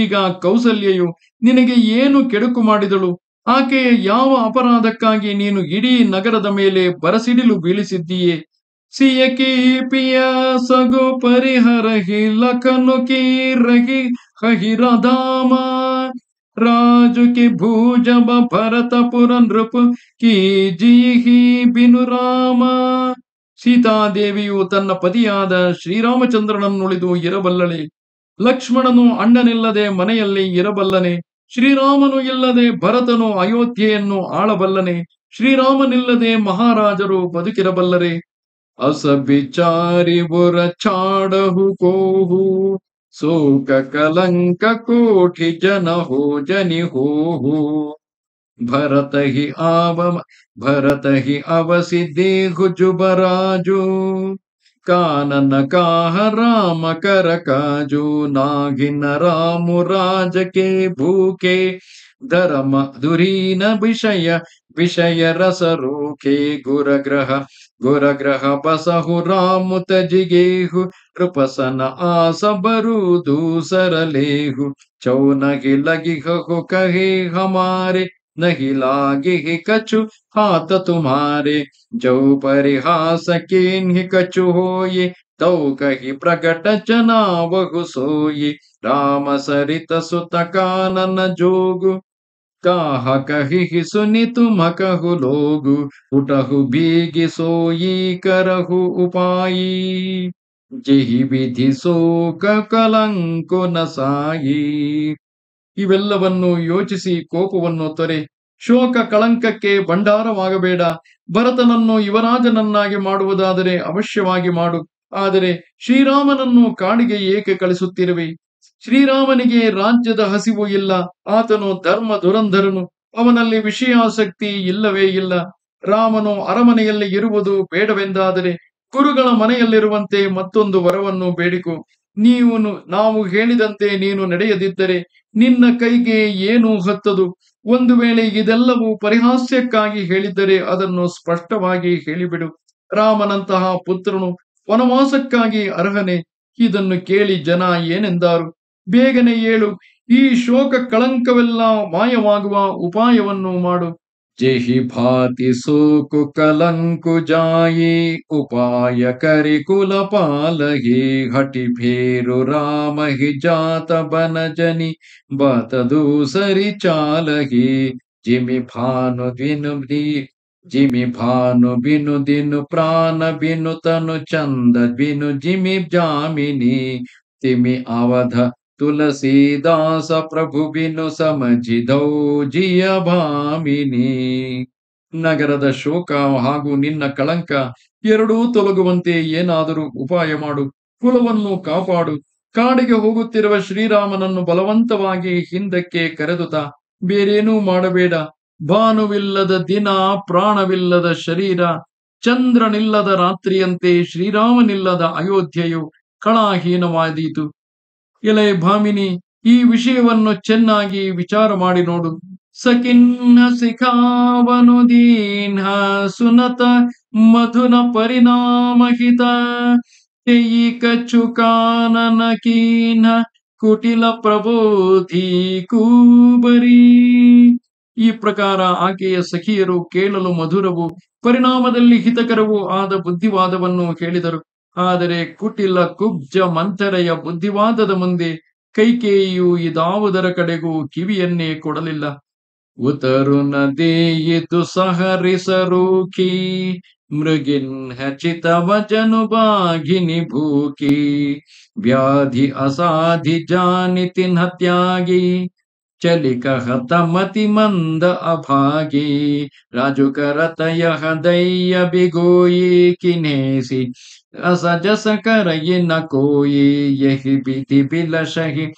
ಈಗ ಕೌಸಲ್ಯೆಯು ನಿನಗೆ ಏನು ಕೆಡುಕು ಮಾಡಿದಳು ಆಕೆಯ ಯಾವ ಅಪರಾಧಕ್ಕಾಗಿ ನೀನು ಇಡೀ ನಗರದ ಮೇಲೆ ಬರಸಿಡಿಲು ಬೀಳಿಸಿದ್ದೀಯೇ ಸಿಯಕೀಪಿಯ ಸಗು ಪರಿಹರಹಿ ಲಖನುಕಿ ರಹಿ ಹಹಿರಧಾಮ ಕಿ ಭೂಜಬ ಪುರ ನೃಪು ಕಿ ಬಿನು ರಾಮ ಸೀತಾದೇವಿಯು ತನ್ನ ಪತಿಯಾದ ಶ್ರೀರಾಮಚಂದ್ರನನ್ನುಳಿದು ಇರಬಲ್ಲಳೆ ಲಕ್ಷ್ಮಣನು ಅಣ್ಣನಿಲ್ಲದೆ ಮನೆಯಲ್ಲಿ ಇರಬಲ್ಲನೆ ಶ್ರೀರಾಮನು ಇಲ್ಲದೆ ಭರತನು ಅಯೋಧ್ಯೆಯನ್ನು ಆಳಬಲ್ಲನೆ ಶ್ರೀರಾಮನಿಲ್ಲದೆ ಮಹಾರಾಜರು ಬದುಕಿರಬಲ್ಲರೆ अस विचारि बुरछाडहु को शोक कलंक कोठि जन हो जनि हो भरत ही आव भरत ही अवसि देह जुबराजो कानन काह राम कर काजू नागिन राम राज के भूखे धरम धुरीन विषय विषय रस रोखे गुर ग्रह ಗುರಗ್ರಹ ರಾಮುತ ಜಿಗೇಹು ನೃಪಸನ ಆಸ ಬರುದು ಸರಲೇಹು ಚೌ ನಹಿ ಲಗಿಹು ಕಹೇ ಹಮಾರೆ ನಹಿ ಲಾಗಿಹಿ ಕಚು ಹಾತ ತುಮಾರೆ ಜೌ ಪರಿಹಾಸ ಕೇನ್ಹಿ ಕಚು ಹೋಯಿ ತೌ ಕಹಿ ಪ್ರಕಟ ಚನಾವಹು ಸೋಯಿ ರಾಮ ಸರಿತ ಸುತ ಕಾನನ ಜೋಗು ಕಾಹಕ ಹಿಹಿಸು ನಿತು ಮಕಹು ಲೋಗು ಪುಟಹು ಕರಹು ಉಪಾಯಿ ಜೆಹಿ ವಿಧಿಸೋಕ ಕಲಂಕು ನಸಾಯಿ ಇವೆಲ್ಲವನ್ನು ಯೋಚಿಸಿ ಕೋಪವನ್ನು ತೊರೆ ಶೋಕ ಕಳಂಕಕ್ಕೆ ಭಂಡಾರವಾಗಬೇಡ ಭರತನನ್ನು ಯುವರಾಜನನ್ನಾಗಿ ಮಾಡುವುದಾದರೆ ಅವಶ್ಯವಾಗಿ ಮಾಡು ಆದರೆ ಶ್ರೀರಾಮನನ್ನು ಕಾಡಿಗೆ ಏಕೆ ಕಳಿಸುತ್ತಿರುವೆ ಶ್ರೀರಾಮನಿಗೆ ರಾಜ್ಯದ ಹಸಿವು ಇಲ್ಲ ಆತನು ಧರ್ಮ ದುರಂಧರನು ಅವನಲ್ಲಿ ವಿಷಯಾಸಕ್ತಿ ಇಲ್ಲವೇ ಇಲ್ಲ ರಾಮನು ಅರಮನೆಯಲ್ಲಿ ಇರುವುದು ಬೇಡವೆಂದಾದರೆ ಕುರುಗಳ ಮನೆಯಲ್ಲಿರುವಂತೆ ಮತ್ತೊಂದು ವರವನ್ನು ಬೇಡಿಕು ನೀವು ನಾವು ಹೇಳಿದಂತೆ ನೀನು ನಡೆಯದಿದ್ದರೆ ನಿನ್ನ ಕೈಗೆ ಏನು ಹತ್ತದು ಒಂದು ವೇಳೆ ಇದೆಲ್ಲವೂ ಪರಿಹಾಸ್ಯಕ್ಕಾಗಿ ಹೇಳಿದ್ದರೆ ಅದನ್ನು ಸ್ಪಷ್ಟವಾಗಿ ಹೇಳಿಬಿಡು ರಾಮನಂತಹ ಪುತ್ರನು ವನವಾಸಕ್ಕಾಗಿ ಅರ್ಹನೆ ಇದನ್ನು ಕೇಳಿ ಜನ ಏನೆಂದಾರು ಬೇಗನೆ ಏಳು ಈ ಶೋಕ ಕಳಂಕವೆಲ್ಲ ಮಾಯವಾಗುವ ಉಪಾಯವನ್ನು ಮಾಡು ಜೇಹಿ ಭಾತಿ ಸೋಕು ಕಲಂಕು ಜಾಯಿ ಉಪಾಯ ಕರಿ ಕುಲ ಪಾಲಹಿ ಹಟಿ ಭೇರು ರಾಮ ಹಿ ಜಾತ ಬನಜನಿ ಬತದು ಸರಿ ಚಾಲಹಿ ಜಿಮಿ ಭಾನು ದಿನು ಜಿಮಿ ಭಾನು ಬಿನು ದಿನು ಪ್ರಾಣ ಬಿನು ತನು ಚಂದ ಬಿನು ಜಿಮಿ ಜಾಮಿನಿ ತಿಮಿ ಅವಧ ಪ್ರಭು ಬಿನು ಸಮಜಿದೌ ಜಿಯ ಭಾಮಿನಿ ನಗರದ ಶೋಕ ಹಾಗೂ ನಿನ್ನ ಕಳಂಕ ಎರಡೂ ತೊಲಗುವಂತೆ ಏನಾದರೂ ಉಪಾಯ ಮಾಡು ಕುಲವನ್ನು ಕಾಪಾಡು ಕಾಡಿಗೆ ಹೋಗುತ್ತಿರುವ ಶ್ರೀರಾಮನನ್ನು ಬಲವಂತವಾಗಿ ಹಿಂದಕ್ಕೆ ಕರೆದುತ ಬೇರೇನೂ ಮಾಡಬೇಡ ಭಾನುವಿಲ್ಲದ ದಿನ ಪ್ರಾಣವಿಲ್ಲದ ಶರೀರ ಚಂದ್ರನಿಲ್ಲದ ರಾತ್ರಿಯಂತೆ ಶ್ರೀರಾಮನಿಲ್ಲದ ಅಯೋಧ್ಯೆಯು ಕಳಾಹೀನವಾದೀತು ಎಲೆ ಭಾಮಿನಿ ಈ ವಿಷಯವನ್ನು ಚೆನ್ನಾಗಿ ವಿಚಾರ ಮಾಡಿ ನೋಡು ಸಿಖಾವನು ದೀನ್ಹ ಸುನತ ಮಧುನ ಪರಿಣಾಮಹಿತ ಕೀನ ಕುಟಿಲ ಪ್ರಬೋಧಿ ಕೂಬರಿ ಈ ಪ್ರಕಾರ ಆಕೆಯ ಸಖಿಯರು ಕೇಳಲು ಮಧುರವು ಪರಿಣಾಮದಲ್ಲಿ ಹಿತಕರವೂ ಆದ ಬುದ್ಧಿವಾದವನ್ನು ಹೇಳಿದರು ಆದರೆ ಕುಟಿಲ ಕುಬ್ಜ ಮಂಥರೆಯ ಬುದ್ಧಿವಾದದ ಮುಂದೆ ಕೈಕೇಯಿಯು ಇದಾವುದರ ಕಡೆಗೂ ಕಿವಿಯನ್ನೇ ಕೊಡಲಿಲ್ಲ ಉತರುನ ದೇಯಿತು ಸಹರಿಸರೂಕಿ ಮೃಗಿನ್ ಹಚಿತ ಬಾಗಿನಿ ಭೂಕಿ ವ್ಯಾಧಿ ಅಸಾಧಿ ಜಾನಿತಿನ್ ಹತ್ಯಾಗಿ चलिक हतमति मंद अभागी राजुकरत दैय बिगोई किनेसी असजस ये न कोई यही विधि बिल सहि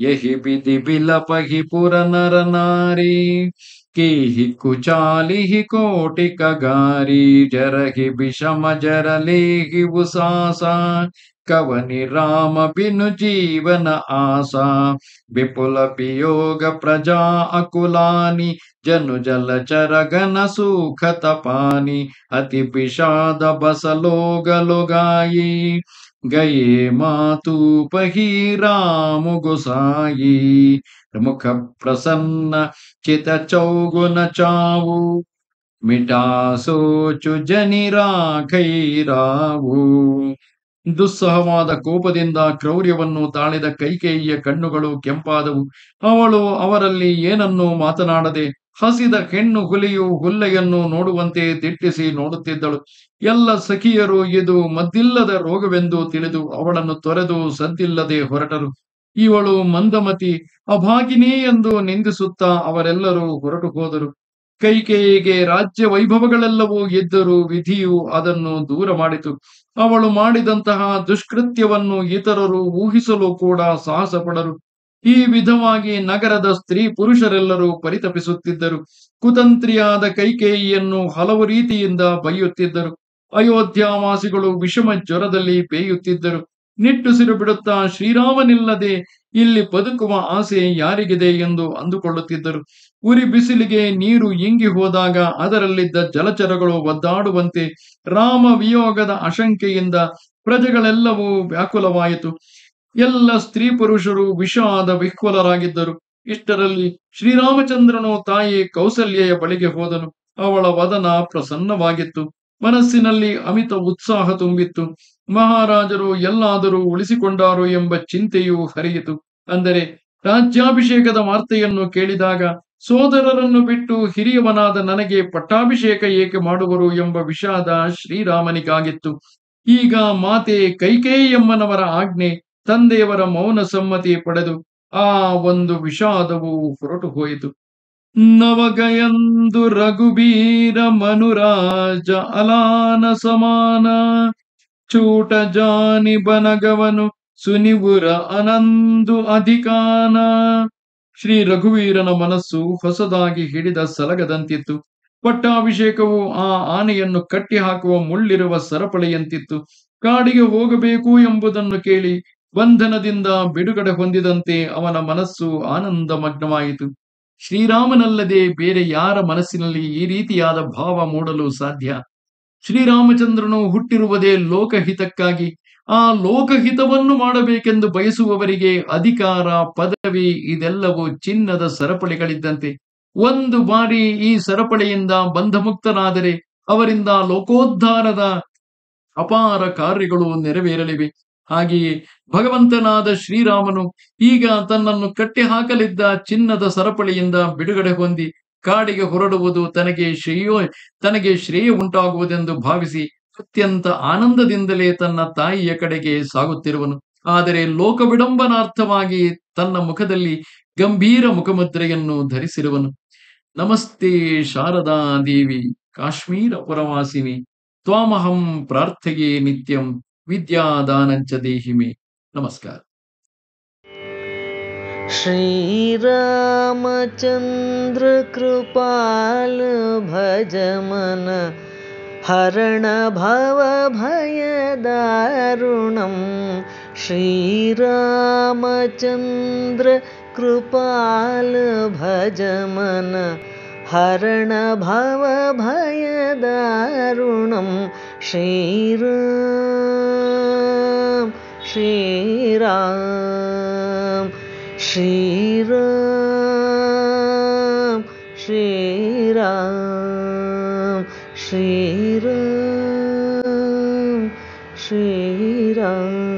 यही विधि बिल बिलपहि पुर नर नारी की ही कुचाली ही कोटि कगारी जरहि विषम जर ही उसासा कवनी राम बिनु जीवन आशा विपुल वियोग प्रजा अकुलानि जनु जल चर चरगन सुख तपानी अति विषाद बस लोग लोगाई गये मातू पही राम गुसाई मुख प्रसन्न चित चौगुन चाऊ मिटा सोचु जनि राखई राऊ ದುಸ್ಸಹವಾದ ಕೋಪದಿಂದ ಕ್ರೌರ್ಯವನ್ನು ತಾಳಿದ ಕೈಕೇಯಿಯ ಕಣ್ಣುಗಳು ಕೆಂಪಾದವು ಅವಳು ಅವರಲ್ಲಿ ಏನನ್ನೂ ಮಾತನಾಡದೆ ಹಸಿದ ಕೆಣ್ಣು ಹುಲಿಯು ಹುಲ್ಲೆಯನ್ನು ನೋಡುವಂತೆ ತಿಟ್ಟಿಸಿ ನೋಡುತ್ತಿದ್ದಳು ಎಲ್ಲ ಸಖಿಯರು ಇದು ಮದ್ದಿಲ್ಲದ ರೋಗವೆಂದು ತಿಳಿದು ಅವಳನ್ನು ತೊರೆದು ಸದ್ದಿಲ್ಲದೆ ಹೊರಟರು ಇವಳು ಮಂದಮತಿ ಅಭಾಗಿನಿ ಎಂದು ನಿಂದಿಸುತ್ತಾ ಅವರೆಲ್ಲರೂ ಹೊರಟು ಹೋದರು ಕೈಕೇಯಿಗೆ ರಾಜ್ಯ ವೈಭವಗಳೆಲ್ಲವೂ ಇದ್ದರೂ ವಿಧಿಯು ಅದನ್ನು ದೂರ ಮಾಡಿತು ಅವಳು ಮಾಡಿದಂತಹ ದುಷ್ಕೃತ್ಯವನ್ನು ಇತರರು ಊಹಿಸಲು ಕೂಡ ಸಾಹಸ ಪಡರು ಈ ವಿಧವಾಗಿ ನಗರದ ಸ್ತ್ರೀ ಪುರುಷರೆಲ್ಲರೂ ಪರಿತಪಿಸುತ್ತಿದ್ದರು ಕುತಂತ್ರಿಯಾದ ಕೈಕೇಯಿಯನ್ನು ಹಲವು ರೀತಿಯಿಂದ ಬೈಯುತ್ತಿದ್ದರು ಅಯೋಧ್ಯಾವಾಸಿಗಳು ವಿಷಮ ಜ್ವರದಲ್ಲಿ ಬೇಯುತ್ತಿದ್ದರು ನಿಟ್ಟುಸಿರು ಬಿಡುತ್ತಾ ಶ್ರೀರಾಮನಿಲ್ಲದೆ ಇಲ್ಲಿ ಬದುಕುವ ಆಸೆ ಯಾರಿಗಿದೆ ಎಂದು ಅಂದುಕೊಳ್ಳುತ್ತಿದ್ದರು ಉರಿ ಬಿಸಿಲಿಗೆ ನೀರು ಇಂಗಿ ಹೋದಾಗ ಅದರಲ್ಲಿದ್ದ ಜಲಚರಗಳು ಒದ್ದಾಡುವಂತೆ ರಾಮ ವಿಯೋಗದ ಆಶಂಕೆಯಿಂದ ಪ್ರಜೆಗಳೆಲ್ಲವೂ ವ್ಯಾಕುಲವಾಯಿತು ಎಲ್ಲ ಸ್ತ್ರೀ ಪುರುಷರು ವಿಷಾದ ವಿಹ್ವಲರಾಗಿದ್ದರು ಇಷ್ಟರಲ್ಲಿ ಶ್ರೀರಾಮಚಂದ್ರನು ತಾಯಿ ಕೌಸಲ್ಯೆಯ ಬಳಿಗೆ ಹೋದನು ಅವಳ ವದನ ಪ್ರಸನ್ನವಾಗಿತ್ತು ಮನಸ್ಸಿನಲ್ಲಿ ಅಮಿತ ಉತ್ಸಾಹ ತುಂಬಿತ್ತು ಮಹಾರಾಜರು ಎಲ್ಲಾದರೂ ಉಳಿಸಿಕೊಂಡಾರು ಎಂಬ ಚಿಂತೆಯೂ ಹರಿಯಿತು ಅಂದರೆ ರಾಜ್ಯಾಭಿಷೇಕದ ವಾರ್ತೆಯನ್ನು ಕೇಳಿದಾಗ ಸೋದರರನ್ನು ಬಿಟ್ಟು ಹಿರಿಯವನಾದ ನನಗೆ ಪಟ್ಟಾಭಿಷೇಕ ಏಕೆ ಮಾಡುವರು ಎಂಬ ವಿಷಾದ ಶ್ರೀರಾಮನಿಗಾಗಿತ್ತು ಈಗ ಮಾತೆ ಕೈಕೇಯಮ್ಮನವರ ಆಜ್ಞೆ ತಂದೆಯವರ ಮೌನ ಸಮ್ಮತಿ ಪಡೆದು ಆ ಒಂದು ವಿಷಾದವು ಹೊರಟು ಹೋಯಿತು ನವಗಯಂದು ರಘುಬೀರ ಮನುರಾಜ ಅಲಾನ ಸಮಾನ ಚೂಟ ಜಾನಿ ಬನಗವನು ಸುನಿವುರ ಅನಂದು ಅಧಿಕಾನ ಶ್ರೀ ರಘುವೀರನ ಮನಸ್ಸು ಹೊಸದಾಗಿ ಹಿಡಿದ ಸಲಗದಂತಿತ್ತು ಪಟ್ಟಾಭಿಷೇಕವು ಆ ಆನೆಯನ್ನು ಕಟ್ಟಿಹಾಕುವ ಮುಳ್ಳಿರುವ ಸರಪಳಿಯಂತಿತ್ತು ಕಾಡಿಗೆ ಹೋಗಬೇಕು ಎಂಬುದನ್ನು ಕೇಳಿ ಬಂಧನದಿಂದ ಬಿಡುಗಡೆ ಹೊಂದಿದಂತೆ ಅವನ ಮನಸ್ಸು ಆನಂದಮಗ್ನವಾಯಿತು ಶ್ರೀರಾಮನಲ್ಲದೆ ಬೇರೆ ಯಾರ ಮನಸ್ಸಿನಲ್ಲಿ ಈ ರೀತಿಯಾದ ಭಾವ ಮೂಡಲು ಸಾಧ್ಯ ಶ್ರೀರಾಮಚಂದ್ರನು ಹುಟ್ಟಿರುವುದೇ ಲೋಕಹಿತಕ್ಕಾಗಿ ಆ ಲೋಕಹಿತವನ್ನು ಮಾಡಬೇಕೆಂದು ಬಯಸುವವರಿಗೆ ಅಧಿಕಾರ ಪದವಿ ಇದೆಲ್ಲವೂ ಚಿನ್ನದ ಸರಪಳಿಗಳಿದ್ದಂತೆ ಒಂದು ಬಾರಿ ಈ ಸರಪಳಿಯಿಂದ ಬಂಧಮುಕ್ತನಾದರೆ ಅವರಿಂದ ಲೋಕೋದ್ಧಾರದ ಅಪಾರ ಕಾರ್ಯಗಳು ನೆರವೇರಲಿವೆ ಹಾಗೆಯೇ ಭಗವಂತನಾದ ಶ್ರೀರಾಮನು ಈಗ ತನ್ನನ್ನು ಕಟ್ಟಿಹಾಕಲಿದ್ದ ಹಾಕಲಿದ್ದ ಚಿನ್ನದ ಸರಪಳಿಯಿಂದ ಬಿಡುಗಡೆ ಹೊಂದಿ ಕಾಡಿಗೆ ಹೊರಡುವುದು ತನಗೆ ಶ್ರೇಯೋ ತನಗೆ ಶ್ರೇಯ ಉಂಟಾಗುವುದೆಂದು ಭಾವಿಸಿ ಅತ್ಯಂತ ಆನಂದದಿಂದಲೇ ತನ್ನ ತಾಯಿಯ ಕಡೆಗೆ ಸಾಗುತ್ತಿರುವನು ಆದರೆ ಲೋಕ ವಿಡಂಬನಾರ್ಥವಾಗಿ ತನ್ನ ಮುಖದಲ್ಲಿ ಗಂಭೀರ ಮುಖಮುದ್ರೆಯನ್ನು ಧರಿಸಿರುವನು ನಮಸ್ತೆ ಶಾರದಾ ದೇವಿ ಕಾಶ್ಮೀರ ಪುರವಾಸಿನಿ ತ್ವಾಮಹಂ ಪ್ರಾರ್ಥೆಗೆ ನಿತ್ಯಂ ವಿದ್ಯಾದಾನಂಚ ದೇಹಿಮೆ ನಮಸ್ಕಾರ ಕೃಪಾಲ ಭಜಮನ हरणभवभयदारुणं श्रीरामचन्द्रकृपालभजमन श्रीरामचन्द्रकृपालभजम श्रीराम श्रीराम श्रीराम श्रीराम श्रीरा श्रीरा श्रीरा